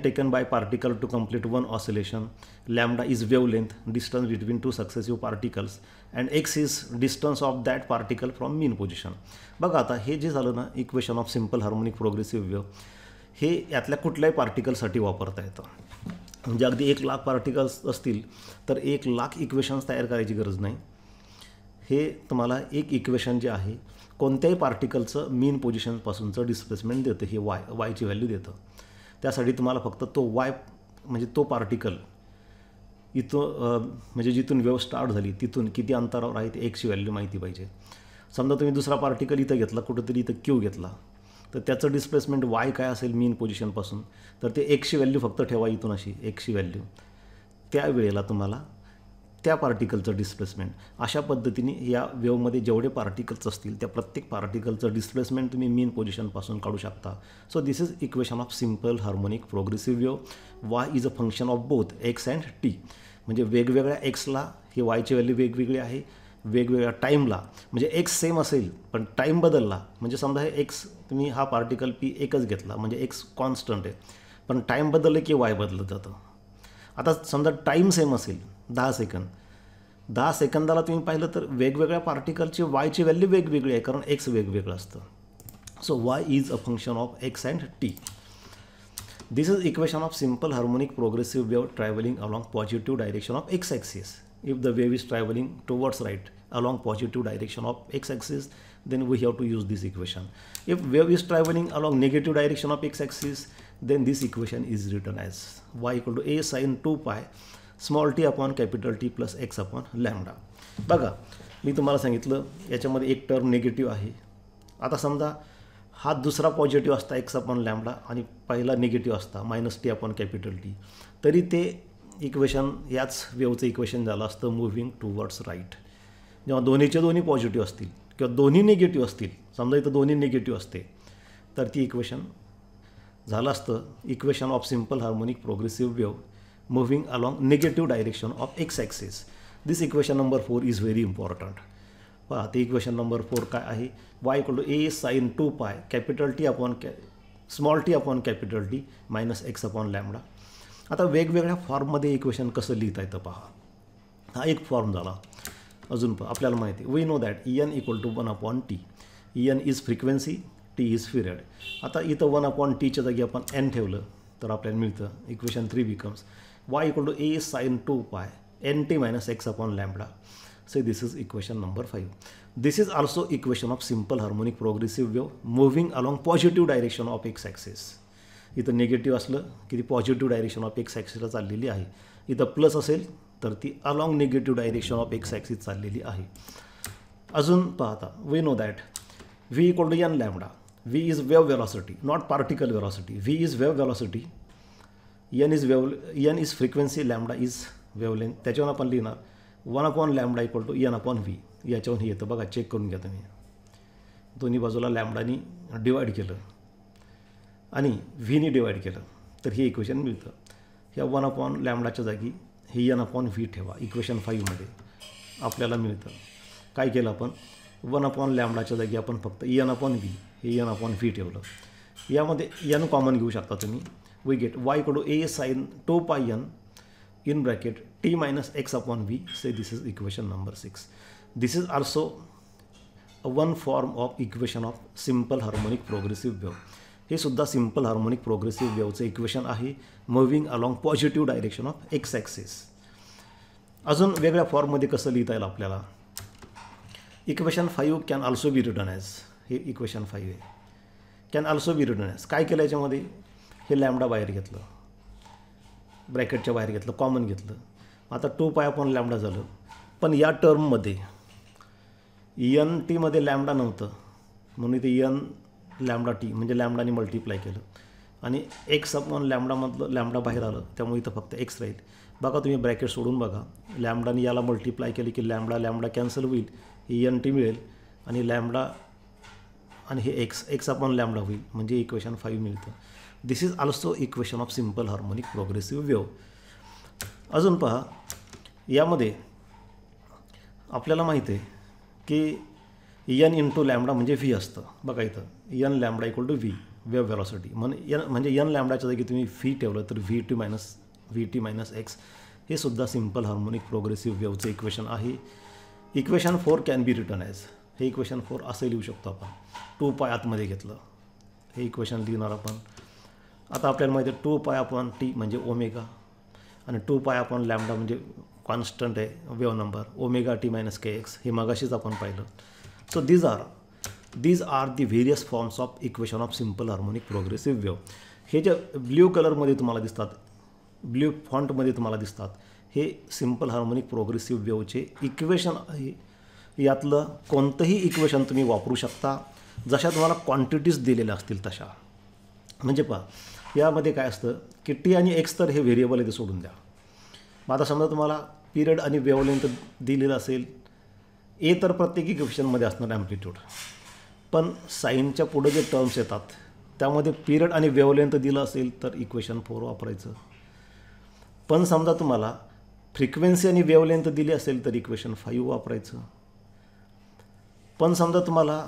taken by particle to complete one oscillation lambda is wave length distance between two successive particles and x is distance of that particle from mean position बघा आता हे जे झालं ना equation of simple harmonic progressive wave हे यातल्या कुठल्याही पार्टिकलसाठी वापरता येतं म्हणजे अगदी एक लाख पार्टिकल्स असतील तर एक लाख इक्वेशन्स तयार करायची गरज नाही हे तुम्हाला एक इक्वेशन जे आहे कोणत्याही पार्टिकलचं मीन पोझिशनपासूनचं डिस्प्लेसमेंट देतं हे वाय वायची व्हॅल्यू देतं त्यासाठी तुम्हाला फक्त तो वाय म्हणजे तो पार्टिकल इथं म्हणजे जिथून वेव स्टार्ट झाली तिथून किती अंतरावर आहे ते एक्सची व्हॅल्यू माहिती पाहिजे समजा तुम्ही दुसरा पार्टिकल इथं घेतला कुठंतरी इथं क्यू घेतला तर त्याचं डिस्प्लेसमेंट वाय काय असेल मेन पोझिशनपासून तर ते एकशी व्हॅल्यू फक्त ठेवा इथून अशी एकशी व्हॅल्यू त्या वेळेला तुम्हाला त्या पार्टिकलचं डिस्प्लेसमेंट अशा पद्धतीने या वेवमध्ये जेवढे पार्टिकल्स असतील त्या प्रत्येक पार्टिकलचं डिस्प्लेसमेंट तुम्ही मेन पोझिशनपासून काढू शकता so this is equation of simple harmonic progressive wave Y is a function of both x and T म्हणजे वेगवेगळ्या एक्सला हे वायची व्हॅल्यू वेगवेगळी आहे वेगवेगळ्या टाईमला म्हणजे एक्स सेम असेल पण टाईम बदलला म्हणजे समजा हे एक्स तुम्ही हा पार्टिकल पी एकच घेतला म्हणजे एक्स कॉन्स्टंट आहे पण टाईम बदललं की वाय बदलत जातं आता समजा टाईम सेम असेल दहा सेकंद दहा सेकंदाला तुम्ही पाहिलं तर वेगवेगळ्या पार्टिकलची वायची व्हॅल्यू वेगवेगळी आहे कारण एक्स वेगवेगळं असतं so y is a function of x and t this is equation of simple harmonic progressive wave travelling along positive direction of x axis if the wave is travelling towards right along positive direction of x axis then we have to use this equation if wave is travelling along negative direction of x axis then this equation is written as y equal to A sine two pi small t upon capital T plus x upon lambda बघा मी तुम्हाला सांगितलं याच्यामध्ये एक term negative आहे आता समजा हा दुसरा पॉझिटिव्ह असता एक्स अपॉन लॅमडा आणि पहिला निगेटिव्ह असता minus t upon capital T तरी ते इक्वेशन याच वेवचं इक्वेशन झालं असतं मुव्हिंग टुवर्ड्स राईट जेव्हा दोन्हीचे दोन्ही पॉझिटिव्ह असतील किंवा दोन्ही निगेटिव्ह असतील समजा इथं दोन्ही निगेटिव्ह असते तर ती इक्वेशन झालं असतं equation of simple harmonic progressive wave moving along negative direction of x-axis. This equation number 4 is very important. पहा ते इक्वेशन नंबर फोर काय आहे y equal to A sine two pi capital T upon कॅ small t upon capital T minus x upon lambda आता वेगवेगळ्या फॉर्ममध्ये equation कसं लिहिता येतं पहा हा एक फॉर्म झाला अजून प आपल्याला माहिती we know that n equal to one upon T n is frequency T is period आता इथं वन अपॉन टीच्या जागी आपण एन ठेवलं तर आपल्याला मिळतं equation three becomes y equal to a sin 2 pi nt minus x upon lambda. So this is equation number 5. This is also equation of simple harmonic progressive wave moving along positive direction of x axis. इथं negative असलं की ती positive direction of x ॲक्सिसला चाललेली आहे इथं plus असेल तर ती along negative direction of x axis चाललेली आहे अजून पाहता we know that v equal to n lambda v is wave velocity not particle velocity v is wave velocity n is wave n is frequency lambda is wavelength त्याच्यावर आपण लिहिणार one upon lambda equal to n upon v याच्यावरून हे येतं बघा check करून घ्या तुम्ही दोन्ही बाजूला लॅमडानी डिवाईड केलं आणि व्हीनी डिवाईड केलं तर हे इक्वेशन मिळतं ह्या वन अपॉन लॅमडाच्या जागी हे यन अपॉन व्ही ठेवा इक्वेशन फाईव्हमध्ये आपल्याला मिळतं काय केलं आपण वन अपॉन लॅमडाच्या जागी आपण फक्त यन अपॉन व्ही हे यन अपॉन व्ही ठेवलं यामध्ये यन कॉमन घेऊ शकता तुम्ही we get y equal to a sine 2 pi n in bracket t minus x upon v say this is equation number 6 this is also one form of equation of simple harmonic progressive wave हे सुद्धा simple harmonic progressive वेवचं equation आहे moving along positive direction of x axis अजून वेगळ्या फॉर्ममध्ये कसं लिहिता येईल आपल्याला equation five can also be return as हे इक्वेशन फाईव्ह आहे can also be return as काय केलं याच्यामध्ये हे लॅमडा बाहेर घेतलं ब्रॅकेटच्या बाहेर घेतलं कॉमन घेतलं आता टू पाय अपॉन लॅमडा झालं पण या टर्ममध्ये एन टीमध्ये लॅमडा नव्हतं म्हणून इथे एन लॅमडा टी म्हणजे लॅमडाने मल्टिप्लाय केलं आणि एक्स अपॉन लॅमडामधलं लॅमडा बाहेर आलं त्यामुळे इथं फक्त एक्स राहील बघा तुम्ही ब्रॅकेट सोडून बघा लॅमडाने याला मल्टिप्लाय केली की लॅमडा लॅमडा कॅन्सल होईल ही एन टी मिळेल आणि लॅमडा आणि हे एक्स एक्स अपॉन लॅमडा होईल म्हणजे इक्वेशन फाईव्ह मिळतं this is also equation of simple harmonic progressive wave अजून पहा यामध्ये आपल्याला माहिती आहे की यन टू लॅमडा म्हणजे व्ही असतं बघा इथं n lambda equal to v wave velocity म्हण यन म्हणजे यन लॅमडाच्या जागी तुम्ही व्ही ठेवलं तर v two minus v t minus x हे सुद्धा सिंपल हार्मोनिक प्रोग्रेसिव्ह वेवचं इक्वेशन आहे equation four can be return as हे इक्वेशन फोर असं लिहू शकतो आपण टू पाय आतमध्ये घेतलं हे इक्वेशन लिहिणार आपण आता आपल्याला माहिती आहे टू पाय अपॉन टी म्हणजे ओमेगा आणि टू पाय अपॉन लॅमडा म्हणजे कॉन्स्टंट आहे wave number omega T minus के एक्स हे मगाशीच आपण पाहिलं so these are these are the various forms of equation of simple harmonic progressive wave हे जे ब्ल्यू कलरमध्ये तुम्हाला दिसतात ब्ल्यू फॉन्टमध्ये तुम्हाला दिसतात हे सिम्पल हार्मोनिक प्रोग्रेसिव्ह वेवचे इक्वेशन आहे यातलं कोणतंही इक्वेशन तुम्ही वापरू शकता जशा तुम्हाला क्वांटिटीज दिलेल्या असतील तशा म्हणजे पहा यामध्ये काय असतं की टी आणि एक्स तर हे व्हेरिएबल आहे ते सोडून द्या मग आता समजा तुम्हाला पिरियड आणि वेवलेंथ दिलेलं असेल ए तर प्रत्येकी क्वेश्चनमध्ये असणार ॲम्प्लिट्यूड पण साईनच्या पुढे जे टर्म्स येतात त्यामध्ये पिरियड आणि वेवलेंथ दिलं असेल तर इक्वेशन फोर वापरायचं पण समजा तुम्हाला फ्रिक्वेन्सी आणि वेवलेंथ दिली असेल तर इक्वेशन फाईव्ह वापरायचं पण समजा तुम्हाला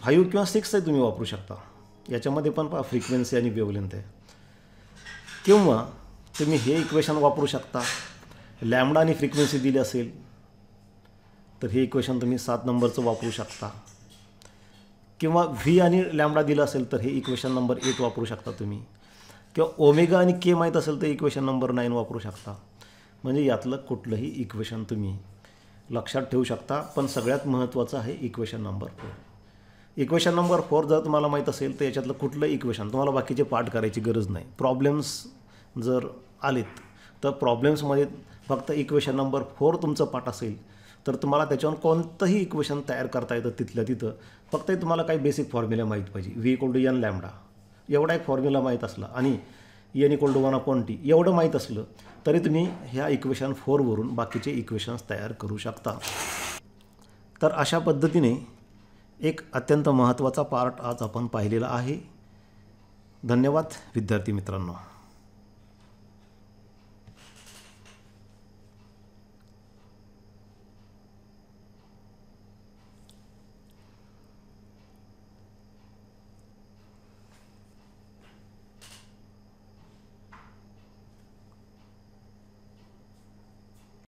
फाईव्ह किंवा सिक्स तुम्ही वापरू शकता याच्यामध्ये पण पहा फ्रिक्वेन्सी आणि वेवलेंथ आहे किंवा तुम्ही हे इक्वेशन वापरू शकता लॅमडा आणि फ्रिक्वेन्सी दिली असेल तर हे इक्वेशन तुम्ही सात नंबरचं वापरू शकता किंवा व्ही आणि लॅमडा दिलं असेल तर हे इक्वेशन नंबर एट वापरू शकता तुम्ही किंवा ओमेगा आणि के माहीत असेल तर इक्वेशन नंबर नाईन वापरू शकता म्हणजे यातलं कुठलंही इक्वेशन तुम्ही लक्षात ठेवू शकता पण सगळ्यात महत्त्वाचं आहे equation number four equation number four जर तुम्हाला माहीत असेल तर याच्यातलं कुठलं इक्वेशन तुम्हाला बाकीचे पाठ करायची गरज नाही प्रॉब्लेम्स जर आलेत तर प्रॉब्लेम्समध्ये फक्त इक्वेशन नंबर फोर तुमचं पाठ असेल तर तुम्हाला त्याच्यावर कोणतंही इक्वेशन तयार करता येतं तिथल्या तिथं फक्त तुम्हाला काही बेसिक फॉर्म्युला माहीत पाहिजे व्ही इक्वल टू लॅमडा एवढा एक फॉर्म्युला माहीत असला आणि n equal to one upon T एवढं माहीत असलं तरी तुम्ही ह्या इक्वेशन फोरवरून बाकीचे इक्वेशन्स तयार करू शकता तर अशा पद्धतीने एक अत्यंत महत्त्वाचा पार्ट आज आपण पाहिलेला आहे धन्यवाद विद्यार्थी मित्रांनो